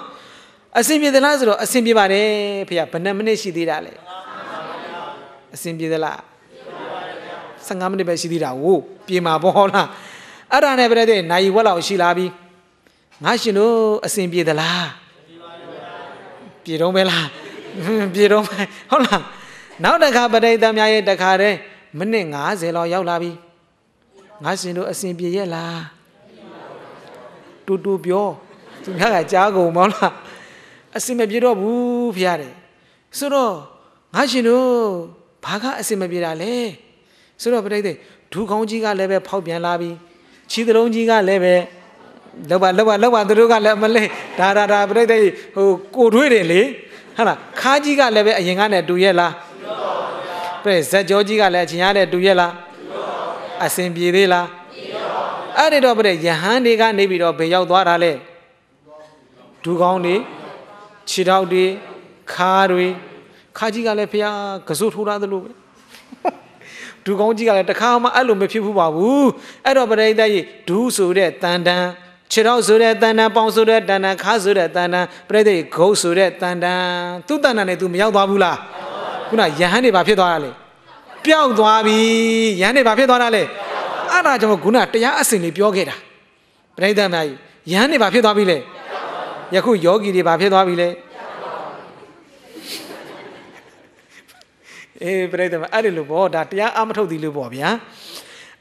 အဆင်ပြေသလားဆိုတော့အဆင်ပြေပါတယ်ဖေဘယ်နှမိနစ်ရှိသေးတာလဲအဆင်ပြေသလား15မိနစ်ပဲရှိသေးတာကိုပြင်ပါပေါ့ဟုတ်လားအဲ့ဒါနဲ့ပဲတဲ့နိုင်ဝက်လောက်ရှိလာပြီငါရှင်တို့အစဉ်ပြေသလားပြေတော့ပဲလားပြေတော့ပဲဟုတ်လားနောက်တစ်ခါပရိသတ်များရဲ့တစ်ခါတည်းမိနစ်90လောက်ရောက်လာပြီငါရှင်တို့အစဉ်ပြေရဲ့လားတူတူပြောသူများကကြားကုန်မောင်းလားအစင်မပြေတော့ဘူးဖရတယ်ဆိုတော့ငါရှင်တို့ဘာကအစင်မပြေတာလဲဆိုတော့ပြိတ္တိဒူးခေါင်းကြီးကလည်းပဲဖောက်ပြန်လာပြီခြေသလုံးကြီးကလည်းပဲလောက်ပါလောက်ပါလောက်ပါသူတို့ကလည်းမလဲဒါဒါဒါပြိတ္တိဟိုကိုထွေးတယ်လေဟုတ်လားခါကြီးကလည်းပဲအရင်ကနဲ့တူရဲ့လားပြိဇက်ကြောကြီးကလည်းအချင်းရတဲ့တူရဲ့လားအစဉ်ပြေသေးလားအဲ့ဒီတော့ပြိယဟန်တွေကနေပြီးတော့ဘယ်ရောက်သွားတာလဲဒူးခေါင်းတွေခြေထောက်တွေခါတွေခါကြီးကလည်းဖះကစိုးထိုးထားသလိုပဲဒူကောင်းကြီးကလည်းတခါမှအဲ့လိုမဖြစ်ဘူးပါဘူးအဲ့တော့ပရိသတ်ကြီးဒူးဆိုတဲ့တန်တန်ခြေတော်ဆိုတဲ့တန်တန်ပေါင်ဆိုတဲ့တန်တန်ခါဆိုတဲ့တန်တန်ပရိသတ်ကြီးဂုတ်ဆိုတဲ့တန်တန်သူ့တန်တန်နဲ့သူမရောက်သွားဘူးလားခုနယဟန်နေဘာဖြစ်သွားတာလဲပျောက်သွားပြီယဟန်နေဘာဖြစ်သွားတာလဲအဲ့ဒါကြောင့်ခုနတရားအစဉ်လေးပြောခဲ့တာပရိသတ်များကြီးယဟန်နေဘာဖြစ်သွားပြီလဲယခုယောဂီတွေဘာဖြစ်သွားပြီလဲအေးပြိတ္တမအဲ့ဒီလိုပေါ့ဒါတရားအမထုတ်သည်လို့ပေါ့ဗျာ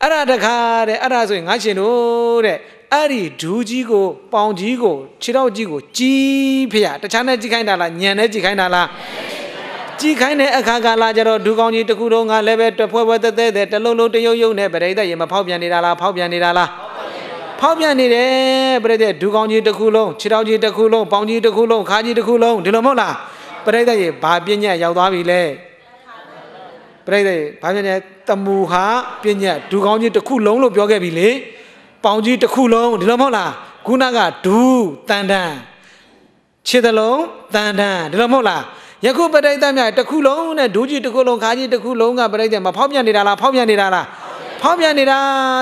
အဲ့ဒါတခါတဲ့အဲ့ဒါဆိုရင်ငါရှင်တို့တဲ့အဲ့ဒီဒူးကြီးကို ပေါင်ကြီးကိုခြေတော့ကြီးကိုကြီးဖေရတခြားနဲ့ကြီးခိုင်းတာလားညံနဲ့ကြီးခိုင်းတာလားကြီးခိုင်းတဲ့အခါကလာကြတော့ဒူးကောင်းကြီးတခုတော့ငါလည်းပဲတဖွဲဖွဲတဲတဲတဲတလုံးလုံးတရုပ်ရုပ်နဲ့ပရိသတ်ရေမဖောက်ပြန်နေတာလားဖောက်ပြန်နေတာလားဖောက်ပြန်နေတယ်ပရိသတ်ဒူးကောင်းကြီးတခုလုံးခြေတော့ကြီးတခုလုံးပေါင်ကြီးတခုလုံးခါကြီးတခုလုံးဒီလိုမဟုတ်လားပရိသတ်ရေဘာပညာရောက်သွားပြီလဲပြိတ္တေဘာဖြစ်လဲတမူဟာပညာဒူကောင်းကြီးတစ်ခုလုံးလို့ပြောခဲ့ပြီလေပေါင်ကြီးတစ်ခုလုံးဒီလိုမဟုတ်လားခုနကဒူတန်တန်ခြေသလုံးတန်တန်ဒီလိုမဟုတ်လားယခုပရိသတ်များတစ်ခုလုံးနဲ့ဒူးကြီးတစ်ခုလုံးခါကြီးတစ်ခုလုံးကပရိသတ်မဖောက်ပြန်နေတာလားဖောက်ပြန်နေတာလားဖောက်ပြန်နေတာ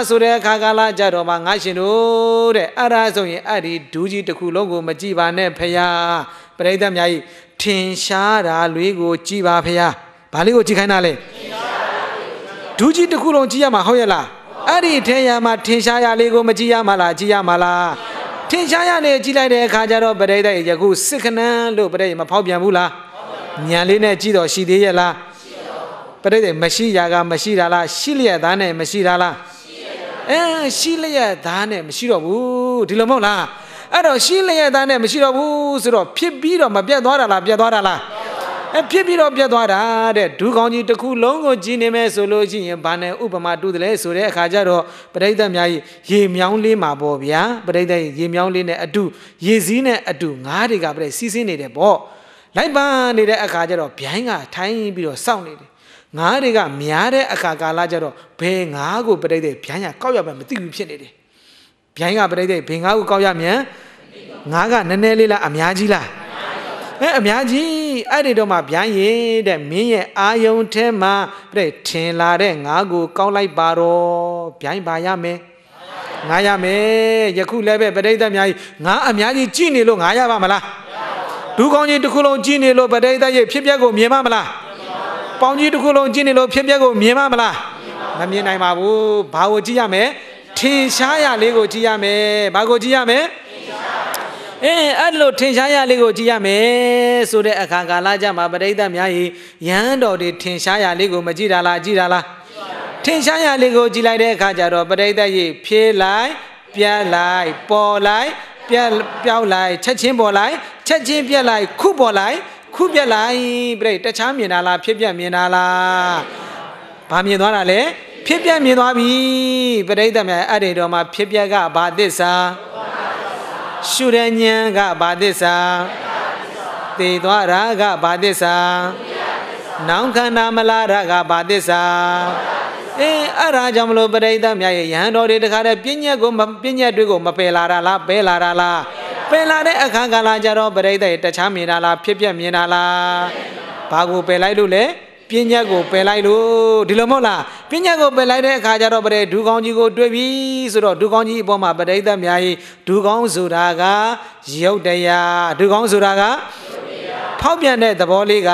ဆိုတဲ့အခါကာလကြတော့မှငါရှင်တို့တဲ့အဲ့ဒါဆိုရင်အဲ့ဒီဒူးကြီးတစ်ခုလုံးကိုမကြည့်ပါနဲ့ဖရာပရိသတ်များကြီးထင်ရှားတာလွေးကို ကြည့်ပါဖရာဘာလေးကိုကြည့်ခိုင်းတာလဲဒူးကြီးတစ်ခုလုံးကြည့်ရမှာဟုတ်ရဲ့လားအဲ့ဒီထင်ရမှာထင်ရှားရလေးကိုမကြည့်ရမှာလားကြည့်ရမှာလားထင်ရှားရနေကြည့်လိုက်တဲ့အခါကျတော့ပရိသတ်ယခုစစ်ခဏန်းလို့ပရိသတ်မဖောက်ပြန်ဘူးလားညံလေးနဲ့ကြည့်တော့ရှိသေးရဲ့လားပရိသတ်မရှိရာကမရှိတာလားရှိလျက်သားနဲ့မရှိတာလားအဲရှိလျက်သားနဲ့မရှိတော့ဘူးဒီလိုမဟုတ်လားအဲ့တော့ရှိလျက်သားနဲ့မရှိတော့ဘူးဆိုတော့ဖြစ်ပြီးတော့မပြတ်သွားတာလားပြတ်သွားတာလားအဖြစ်ပြီးတော့ပြတ်သွားတာတဲ့ဒူးကောင်းကြီးတစ်ခုလုံးကိုကြီးနေမယ်ဆိုလို့ရှိရင်ဘာနဲ့ဥပမာတူတယ်လဲဆိုတဲ့အခါကျတော့ပရိသတ်များကြီးရေမြောင်းလေးမှာပေါ့ဗျာပရိသတ်ရေမြောင်းလေးနဲ့အတူရေစည်းနဲ့အတူငါးတွေကပြည့်စီးစင်းနေတယ်ပေါ့လိုက်ပါနေတဲ့အခါကျတော့ဗျိုင်းကထိုင်းပြီးတော့စောင့်နေတယ်ငါးတွေကများတဲ့အခါကာလကျတော့ဘယ်ငါးကိုပရိသတ်ဗျိုင်းကကောက်ရမှမသိဘူးဖြစ်နေတယ်ဗျိုင်းကပရိသတ်ဘယ်ငါးကိုကောက်ရမြန်ငါးကနည်းနည်းလေးလားအများကြီးလားအဲအများကြီးအဲ့ဒီတော့မှဗျမ်းရည်တဲ့မင်းရဲ့အာယုံထဲမှာတဲ့ထင်လာတဲ့ငါးကို ကောက်လိုက်ပါတော့ဗျမ်းပါရမယ်ငါရမယ်ယခုလည်းပဲပရိသတ်များကြီးငါအများကြီးကြည်နေလို့ငါရပါမလားဒူးကောင်းကြီးတစ်ခုလုံးကြည်နေလို့ပရိသတ်ရဲ့ဖြစ်ပျက်ကိုမြင်ပါမလားပေါင်းကြီးတစ်ခုလုံးကြည်နေလို့ဖြစ်ပျက်ကိုမြင်ပါမလားမမြင်နိုင်ပါဘူးဘာကိုကြည့်ရမလဲထင်ရှားရလေးကိုကြည့်ရမယ်ဘာကိုကြည့်ရမလဲအင်းအဲ့လိုထင်ရှားရလေးကိုကြည့်ရမယ်ဆိုတဲ့အခါကာလကြမှာပရိသတ်များကြီးရဟန်းတော်တွေထင်ရှားရလေးကိုမကြည့်တာလားကြည့်တာလားထင်ရှားရလေးကိုကြည့်လိုက်တဲ့အခါကျတော့ပရိသတ်ကြီးဖြေးလိုက်ပြက်လိုက်ပေါ်လိုက်ပြက်ပြောက်လိုက်ချက်ချင်းပေါ်လိုက်ချက်ချင်းပြက်လိုက်ခုပေါ်လိုက်ခုပြက်လိုက်ပြိတခြားမြင်တာလားဖြစ်ပြက်မြင်တာလားဘာမြင်သွားတာလဲဖြစ်ပြက်မြင်သွားပြီပရိသတ်များအဲ့ဒီတော့မှဖြစ်ပြက်ကဘာသစ္စာရှုတဲ့ဉာဏ်ကဘာသစ္စာသိသွားတာကဘာသစ္စာနောင်ခန္ဓာမလားတာကဘာသစ္စာအဲအဲ့ဒါကြောင့်မလို့ပရိသတ်များရဲ့ယဟန်တော်တွေတခါတည်းပြည့်ညက်ကိုပြည့်ညက်တွေကိုမပယ်လာတာလားပယ်လာတာလားပယ်လာတဲ့အခါကလာကြတော့ပရိသတ်တခြားမြင်တာလားဖြစ်ပြမြင်တာလားဘာကိုပယ်လိုက်လို့လဲပညာကိုပယ်လိုက်လို့ဒီလိုမဟုတ်လားပညာကိုပယ်လိုက်တဲ့အခါကျတော့ပရိဒူကောင်းကြီးကိုတွေ့ပြီဆိုတော့ဒူကောင်းကြီးအပေါ်မှာပရိသတ်များကြီးဒူကောင်းဆိုတာကရုပ်တရားဒူကောင်းဆိုတာကဖောက်ပြန်တဲ့သဘောလေးက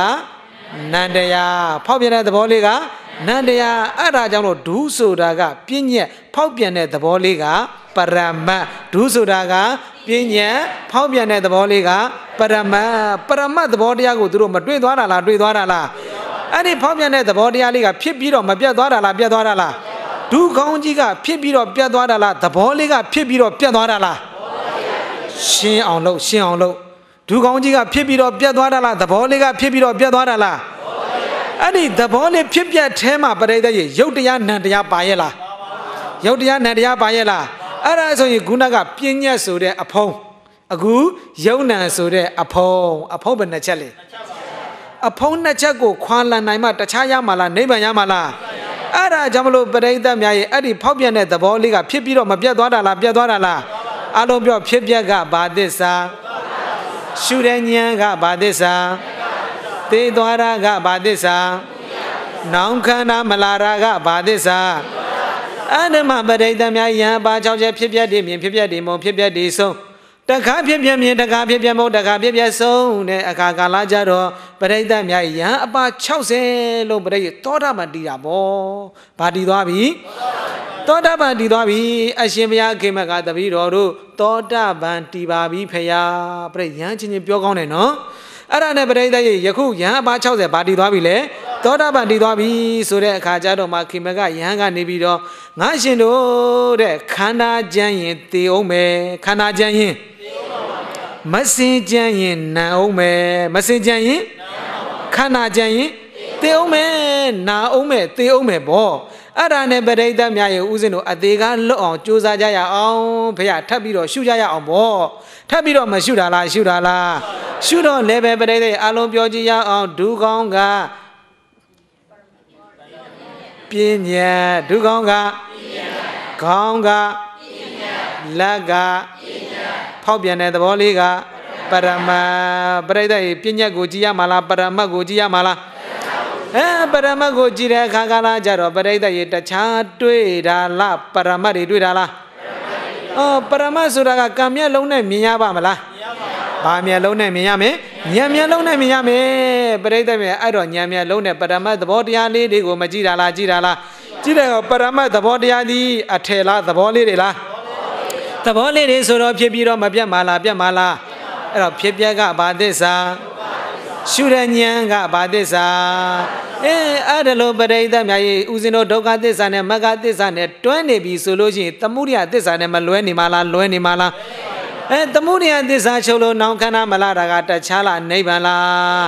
နန္တရားဖောက်ပြန်တဲ့သဘောလေးကနန္တရားအဲ့ဒါကြောင့်လို့ဒူးဆိုတာကပညာဖောက်ပြန်တဲ့သဘောလေးကပရမတ်ဒူးဆိုတာကပညာဖောက်ပြန်တဲ့သဘောလေးကပရမတ်ပရမတ်သဘောတရားကိုသူတို့မတွေ့သွားတာလားတွေ့သွားတာလားအဲ့ဒီဖောက်ပြန်တဲ့သဘောတရားလေးက ဖြစ်ပြီးတော့မပြတ်သွားတာလားပြတ်သွားတာလားဒုကောင်းကြီးကဖြစ်ပြီးတော့ပြတ်သွားတာလားသဘောလေးကဖြစ်ပြီးတော့ပြတ်သွားတာလားရှင်းအောင်လို့ရှင်းအောင်လို့ဒုကောင်းကြီးကဖြစ်ပြီးတော့ပြတ်သွားတာလားသဘောလေးကဖြစ်ပြီးတော့ပြတ်သွားတာလားအဲ့ဒီသဘောလေးဖြစ်ပြတ်แท้မှာပရိသတ်ရေရုပ်တရားနံတရားပါရဲ့လားရုပ်တရားနံတရားပါရဲ့လားအဲ့ဒါဆိုရင်ခုနကပြဉ္ညတ်ဆိုတဲ့အဖုံးအခုယုံနံဆိုတဲ့အဖုံးအဖုံးဘယ်နှချက်လဲအဖုံးနှစ်ချက်ကိုခွာလန်နိုင်မှတခြားရမှာလားနိဗ္ဗာန်ရမှာလားအဲ့ဒါကြောင့်မလို့ပရိသတ်များရဲ့အဲ့ဒီဖောက်ပြန်တဲ့သဘောလေးကဖြစ်ပြီးတော့မပြတ်သွားတာလားပြတ်သွားတာလားအလုံးပြောဖြစ်ပြက်ကဘာသစ္စာရှုတဲ့ဉာဏ်ကဘာသစ္စာသိသွားတာကဘာသစ္စာနောင်ခန္ဓာမလာတာကဘာသစ္စာအဲ့ဒီမှာပရိသတ်များယံပါ၆ချက်ဖြစ်ပြက်တွေမြင်ဖြစ်ပြက်တွေမုံဖြစ်ပြက်တွေဆုံးတခါဖြစ်ပြက်မြင်တခါဖြစ်ပြက်မုံတခါဖြစ်ပြက်ဆုံးတဲ့အခါကာလကြတော့ပရိသတ်များရန်အပါ60လုံးပရိသောတာပန်တည်တာဗောဗာတည်သွားပြီသောတာပန်တည်သွားပြီအရှင်ဘုရားအခင်မကတပည့်တော်တို့သောတာပန်တည်ပါပြီဖရာပရိရန်ချင်းချင်းပြောကောင်းတယ်နော်အဲ့ဒါနဲ့ပရိသတ်ရေယခုရဟဘာ60ဘာတည်သွားပြီလေသောတာပန်တည်သွားပြီဆိုတဲ့အခါကျတော့မှခေမကယဟန်ကနေပြီးတော့ငါရှင်တို့တဲ့ခန္ဓာကြမ်းရင်သေအောင်မယ်ခန္ဓာကြမ်းရင်သေအောင်ပါဗျာမစင်ကြမ်းရင်နံအောင်မယ်မစင်ကြမ်းရင်နံခန္ဓာကြံရင်သိအောင်မယ်နာအောင်မယ်သိအောင်မယ်ပေါ့အဲ့ဒါနဲ့ပရိသတ်များရဲ့ဥစဉ်တို့အသေးကလွတ်အောင်ကြိုးစားကြရအောင်ဖခင်ထပ်ပြီးတော့ရှုကြရအောင်ပေါ့ထပ်ပြီးတော့မရှုတာလားရှုတာလားရှုတော့လည်းပဲပရိသတ်အလုံးပြောကြည့်ရအောင်ဒူကောင်းကပညာဒုကောင်းကခေါင်းကလက်ကဖောက်ပြန်တဲ့သဘောလေးကပရမပရိသတ်ပညာကိုကြည်ရမှာလားပရမတ်ကိုကြည်ရမှာလားအဲပရမတ်ကိုကြည်တဲ့အခါကလာကြတော့ပရိသတ်ရေတခြားတွေ့တာလားပရမတ်တွေတွေ့တာလားအော်ပရမတ်ဆိုတာကကံမျက်လုံးနဲ့မြင်ရပါမလားမြင်ရပါဘူး။ဘာမျက်လုံးနဲ့မြင်ရမလဲ။ဉာဏ်မျက်လုံးနဲ့မြင်ရမယ်။ပရိသတ်မြင်အဲ့တော့ဉာဏ်မျက်လုံးနဲ့ပရမတ်သဘောတရားလေးတွေကိုမကြည့်တာလားကြည့်တာလား။ကြည့်တယ်ကပရမတ်သဘောတရားသည်အထေလားသဘောလေးတွေလား။သဘောလေးတွေဆိုတော့ဖြစ်ပြီးတော့မပြတ်မလားပြတ်မလား။အဲ့တော့ဖြစ်ပျက်ကဘာသစ္စာရှုတဲ့ဉာဏ်ကဘာသစ္စာအဲအဲ့ဒါလိုပရိသတ်များကြီးဦးဇင်းတို့ဒုက္ခသစ္စာနဲ့မဂ္ဂသစ္စာနဲ့တွဲနေပြီဆိုလို့ရှိရင်သမုဒိယသစ္စာနဲ့မလွဲနေမလားလွဲနေမလားအဲသမုဒိယသစ္စာချုပ်လို့နောင်ခန္ဓာမလားတာကတခြားလားနိဗ္ဗာန်လား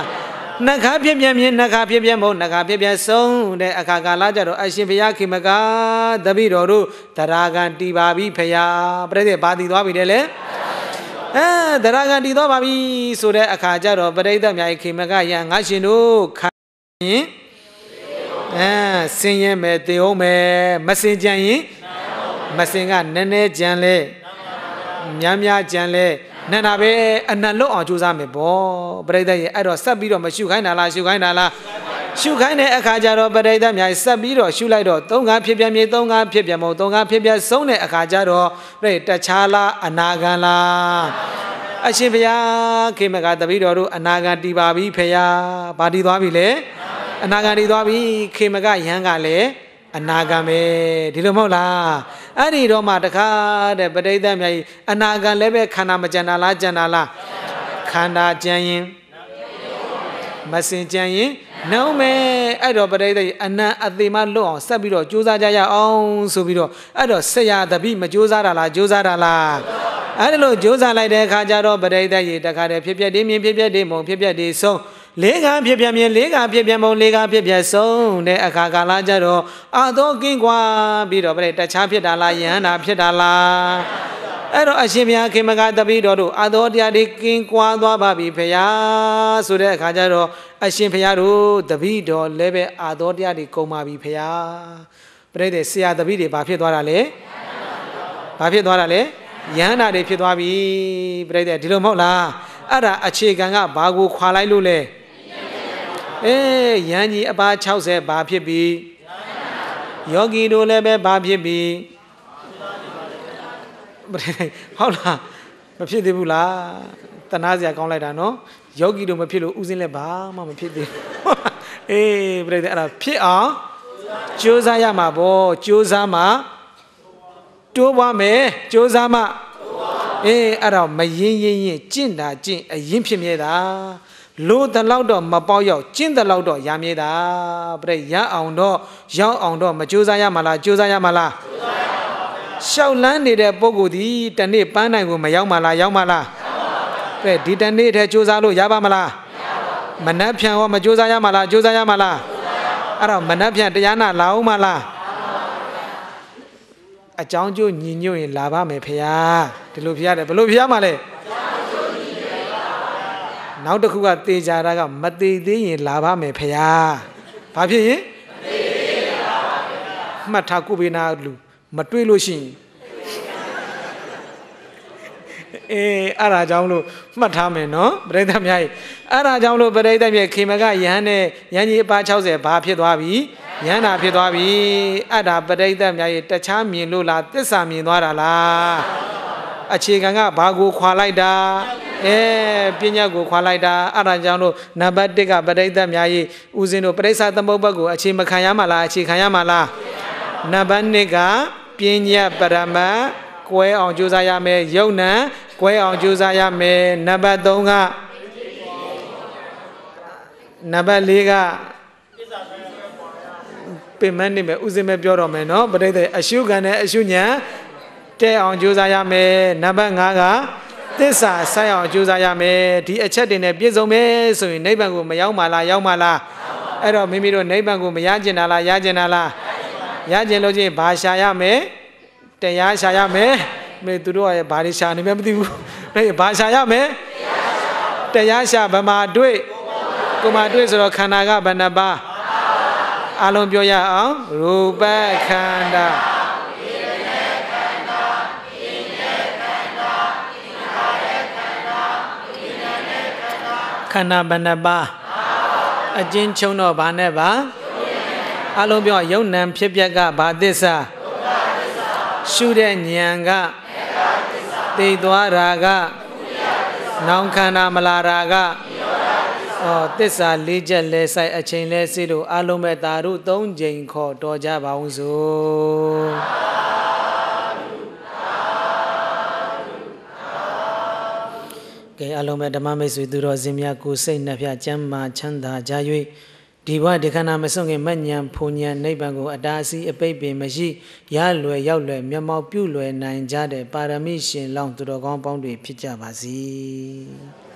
နှခါဖြစ်ပြမြင်နှခါဖြစ်ပြမဟုတ်နှခါဖြစ်ပြဆုံးတဲ့အခါကာလကြတော့အရှင်ဘုရားခင်မကတပိတော်တို့တရာဂံတီပါပြီဖရာပြည့်တဲ့ဘာတည်သွားပြီလေအဲတရာကတည်တော့ပါပြီဆိုတဲ့အခါကျတော့ပရိသတ်များရဲ့ခေမကယံငါရှင်တို့ခိုင်းရင်အဲဆင်းရဲမယ်တည်အောင်မယ်မစင်ကြံရင်မစင်ကနည်းနည်းကြံလဲများများကြံလဲနန္ဒာပဲအနတ်လွတ်အောင်ကြိုးစားမယ်ဗောပရိသတ်ရဲ့အဲ့တော့ဆက်ပြီးတော့မရှုခိုင်းတာလားရှုခိုင်းတာလားရှုခိုင်းတဲ့အခါကျတော့ပရိသတ်များဆက်ပြီးတော့ရှုလိုက်တော့သုံးခါဖြစ်ပြမြေသုံးခါဖြစ်ပြမဟုတ်သုံးခါဖြစ်ပြဆုံးတဲ့အခါကျတော့ပြည့်တခြားလားအနာဂံလားအရှင်ဘုရားခေမကတပည့်တော်တို့အနာဂံတည်ပါပြီဖေယားဘာတည်သွားပြီလဲအနာဂံတည်သွားပြီခေမကယဟန်ကလည်းအနာဂံပဲဒီလိုမဟုတ်လားအဲ့ဒီတော့မှတခါတဲ့ပရိသတ်များအနာဂံလည်းပဲခန္ဓာမကြံတာလားကြံတာလားခန္ဓာကြံရင်မစင်ကြံရင်နှောင်းမယ်အဲ့တော့ပရိသတ်အနံအသေးမလွတ်အောင်ဆက်ပြီးတော့ကြိုးစားကြရအောင်ဆိုပြီးတော့အဲ့တော့ဆရာတပိမကြိုးစားတာလားကြိုးစားတာလားအဲ့ဒါလို့ကြိုးစားလိုက်တဲ့အခါကျတော့ပရိသတ်ရေတခါတည်းဖြစ်ပြက်တင်းမြင်ဖြစ်ပြက်တင်းမုံဖြစ်ပြက်တင်းဆုံးလေးကဖြစ်ပြမြင်လေးကဖြစ်ပြမုံလေးကဖြစ်ပြဆုံးတဲ့အခါကာလကြတော့အာတော့ကင်းကွာပြီးတော့ပြတဲ့တခြားဖြစ်တာလားယဟန္တာဖြစ်တာလားအဲ့တော့အရှင်ဘုရားခင်မကတပိတော်တို့အသောတရားတွေကင်းကွာသွားပါပြီဖရာဆိုတဲ့အခါကျတော့အရှင်ဘုရားတို့တပိတော်လည်းပဲအသောတရားတွေကုန်ပါပြီဖရာပြိတ္တဆရာတပိတွေဘာဖြစ်သွားတာလဲဘာဖြစ်သွားတာလဲယန္တာတွေဖြစ်သွားပြီပြိတ္တဒီလိုမဟုတ်လားအဲ့ဒါအခြေခံကဘာကိုခွာလိုက်လို့လဲအေးယန်းကြီးအပါ60ဘာဖြစ်ပြီယောဂီတို့လည်းပဲဘာဖြစ်ပြီဟုတ်လားမဖြစ်သေးဘူးလားတနာစရာကောင်းလိုက်တာနော်ယောဂီတို့မဖြစ်လို့ဥစဉ်လည်းဘာမှမဖြစ်သေးဘူးအေးပြိတ္တအဲ့ဒါဖြစ်အောင်ကြိုးစားရမှာပေါ့ကြိုးစားမှာတိုးပွားမယ်ကြိုးစားမှာအေးအဲ့တော့မရင်ရင်ရင်ကြင့်တာကြင့်အရင်ဖြစ်မြဲတာလို့တလောက်တော့မပေါက်ရောက်ကျင့်တလောက်တော့ရမြဲတာပြိရအောင်တော့ရောက်အောင်တော့မကြိုးစားရမှာလားကြိုးစားရမှာလားကြိုးစားရှောက်လန်းနေတဲ့ပုံကိုဒီတနေ့ပန်းနိုင်ကိုမရောက်မှလားရောက်မှလားကဲဒီတနေ့ထဲစူးစမ်းလို့ရပါမလားမနှက်ဖြန်ရောမစူးစမ်းရမှလားစူးစမ်းရမှလားအဲ့တော့မနှက်ဖြန်တရားနာလာအောင်မလားအကြောင်းကျိုးညီညွတ်ရင်လာပါမယ်ဖေယားဒီလိုဖေယားတယ်ဘလို့ဖေယားမှလဲနောက်တစ်ခုကတေချာတာကမသေးသေးရင်လာပါမယ်ဖေယားဘာဖြစ်ရင်မသေးသေးရင်လာပါမယ်မှတ်ထားကုဘေနာလူမတွေးလို့ရှိရင်အေးအဲ့ဒါကြောင့်လို့မှတ်ထားမယ်နော်ပရိသတ်များကြီးအဲ့ဒါကြောင့်လို့ပရိသတ်များခေမကယဟန်နဲ့ယန်းကြီးအပါ60ဘာဖြစ်သွားပြီယန္တာဖြစ်သွားပြီအဲ့ဒါပရိသတ်များကြီးတခြားမြင်လို့လားသစ္စာမြင်သွားတာလားအခြေခံကဘာကို ခွာလိုက်တာအဲပညာကိုခွာလိုက်တာအဲ့ဒါကြောင့်လို့နံပါတ်1ကပရိသတ်များကြီးဦးဇင်းတို့ပရိသတ်သမုပ္ပတ်ကိုအခြေမခံရမှာလားအခြေခံရမှာလားနံပါတ်1ကပညာပရမတ်ကွဲအောင်ကြိုးစားရမယ်ယုံနံကွဲအောင်ကြိုးစားရမယ်နံပါတ်3ကနံပါတ်4ကပင်မနေမယ်ဥစဉ်ပဲပြောတော့မယ်နော်ပရိသတ်အရှုခံနဲ့အရှုညာတဲ့အောင်ကြိုးစားရမယ်နံပါတ်5ကသစ္စာဆိုင်အောင်ကြိုးစားရမယ်ဒီအချက်တွေနဲ့ပြည့်စုံမယ်ဆိုရင်နိဗ္ဗာန်ကိုမရောက်မှလားရောက်မှလားအဲ့တော့မိမိတို့နိဗ္ဗာန်ကိုမရကျင်တာလားရကျင်တာလားရကျင်လို့ချင်းဘာရှာရမယ်တရားရှာရမယ်မေသူတို့ကဘာတွေရှာနေမှမသိဘူးမေဘာရှာရမယ်တရားရှာဗမာတွေ့ကိုမာတွေ့ဆိုတော့ခန္ဓာကဘယ်နှပါးအလုံးပြောရအောင်ရူပခန္ဓာခန္ဓာဘယ်နှပါးအချင်းချုံတော့ဘာနဲ့ပါအလုံးပြောယုံနံဖြစ်ပျက်ကဘာသစ္စာရှုတဲ့ဉာဏ်ကသိသွားတာကနောင်ခန္ဓာမလာတာကအော်သစ္စာ၄ချက်လဲဆိုင်အချိန်လဲစေတို့အလုံးမဲ့တာတို့၃ချိန်ခေါ်တော်ကြပါအောင်စို့ကဲအလုံးပဲဓမ္မမိတ်ဆွေသူတော်စင်များကိုစိတ်နှဖျချမ်းမာချမ်းသာကြ၍ဒီဘဝဒီခန္ဓာမဆုံးခင်မညံဖူညံနိဗ္ဗာန်ကိုအတားအဆီးအပိတ်ပင်မရှိရလွယ်ရောက်လွယ်မျက်မှောက်ပြုလွယ်နိုင်ကြတဲ့ပါရမီရှင်လောင်းသူတော်ကောင်းပေါင်းတွေဖြစ်ကြပါစေ။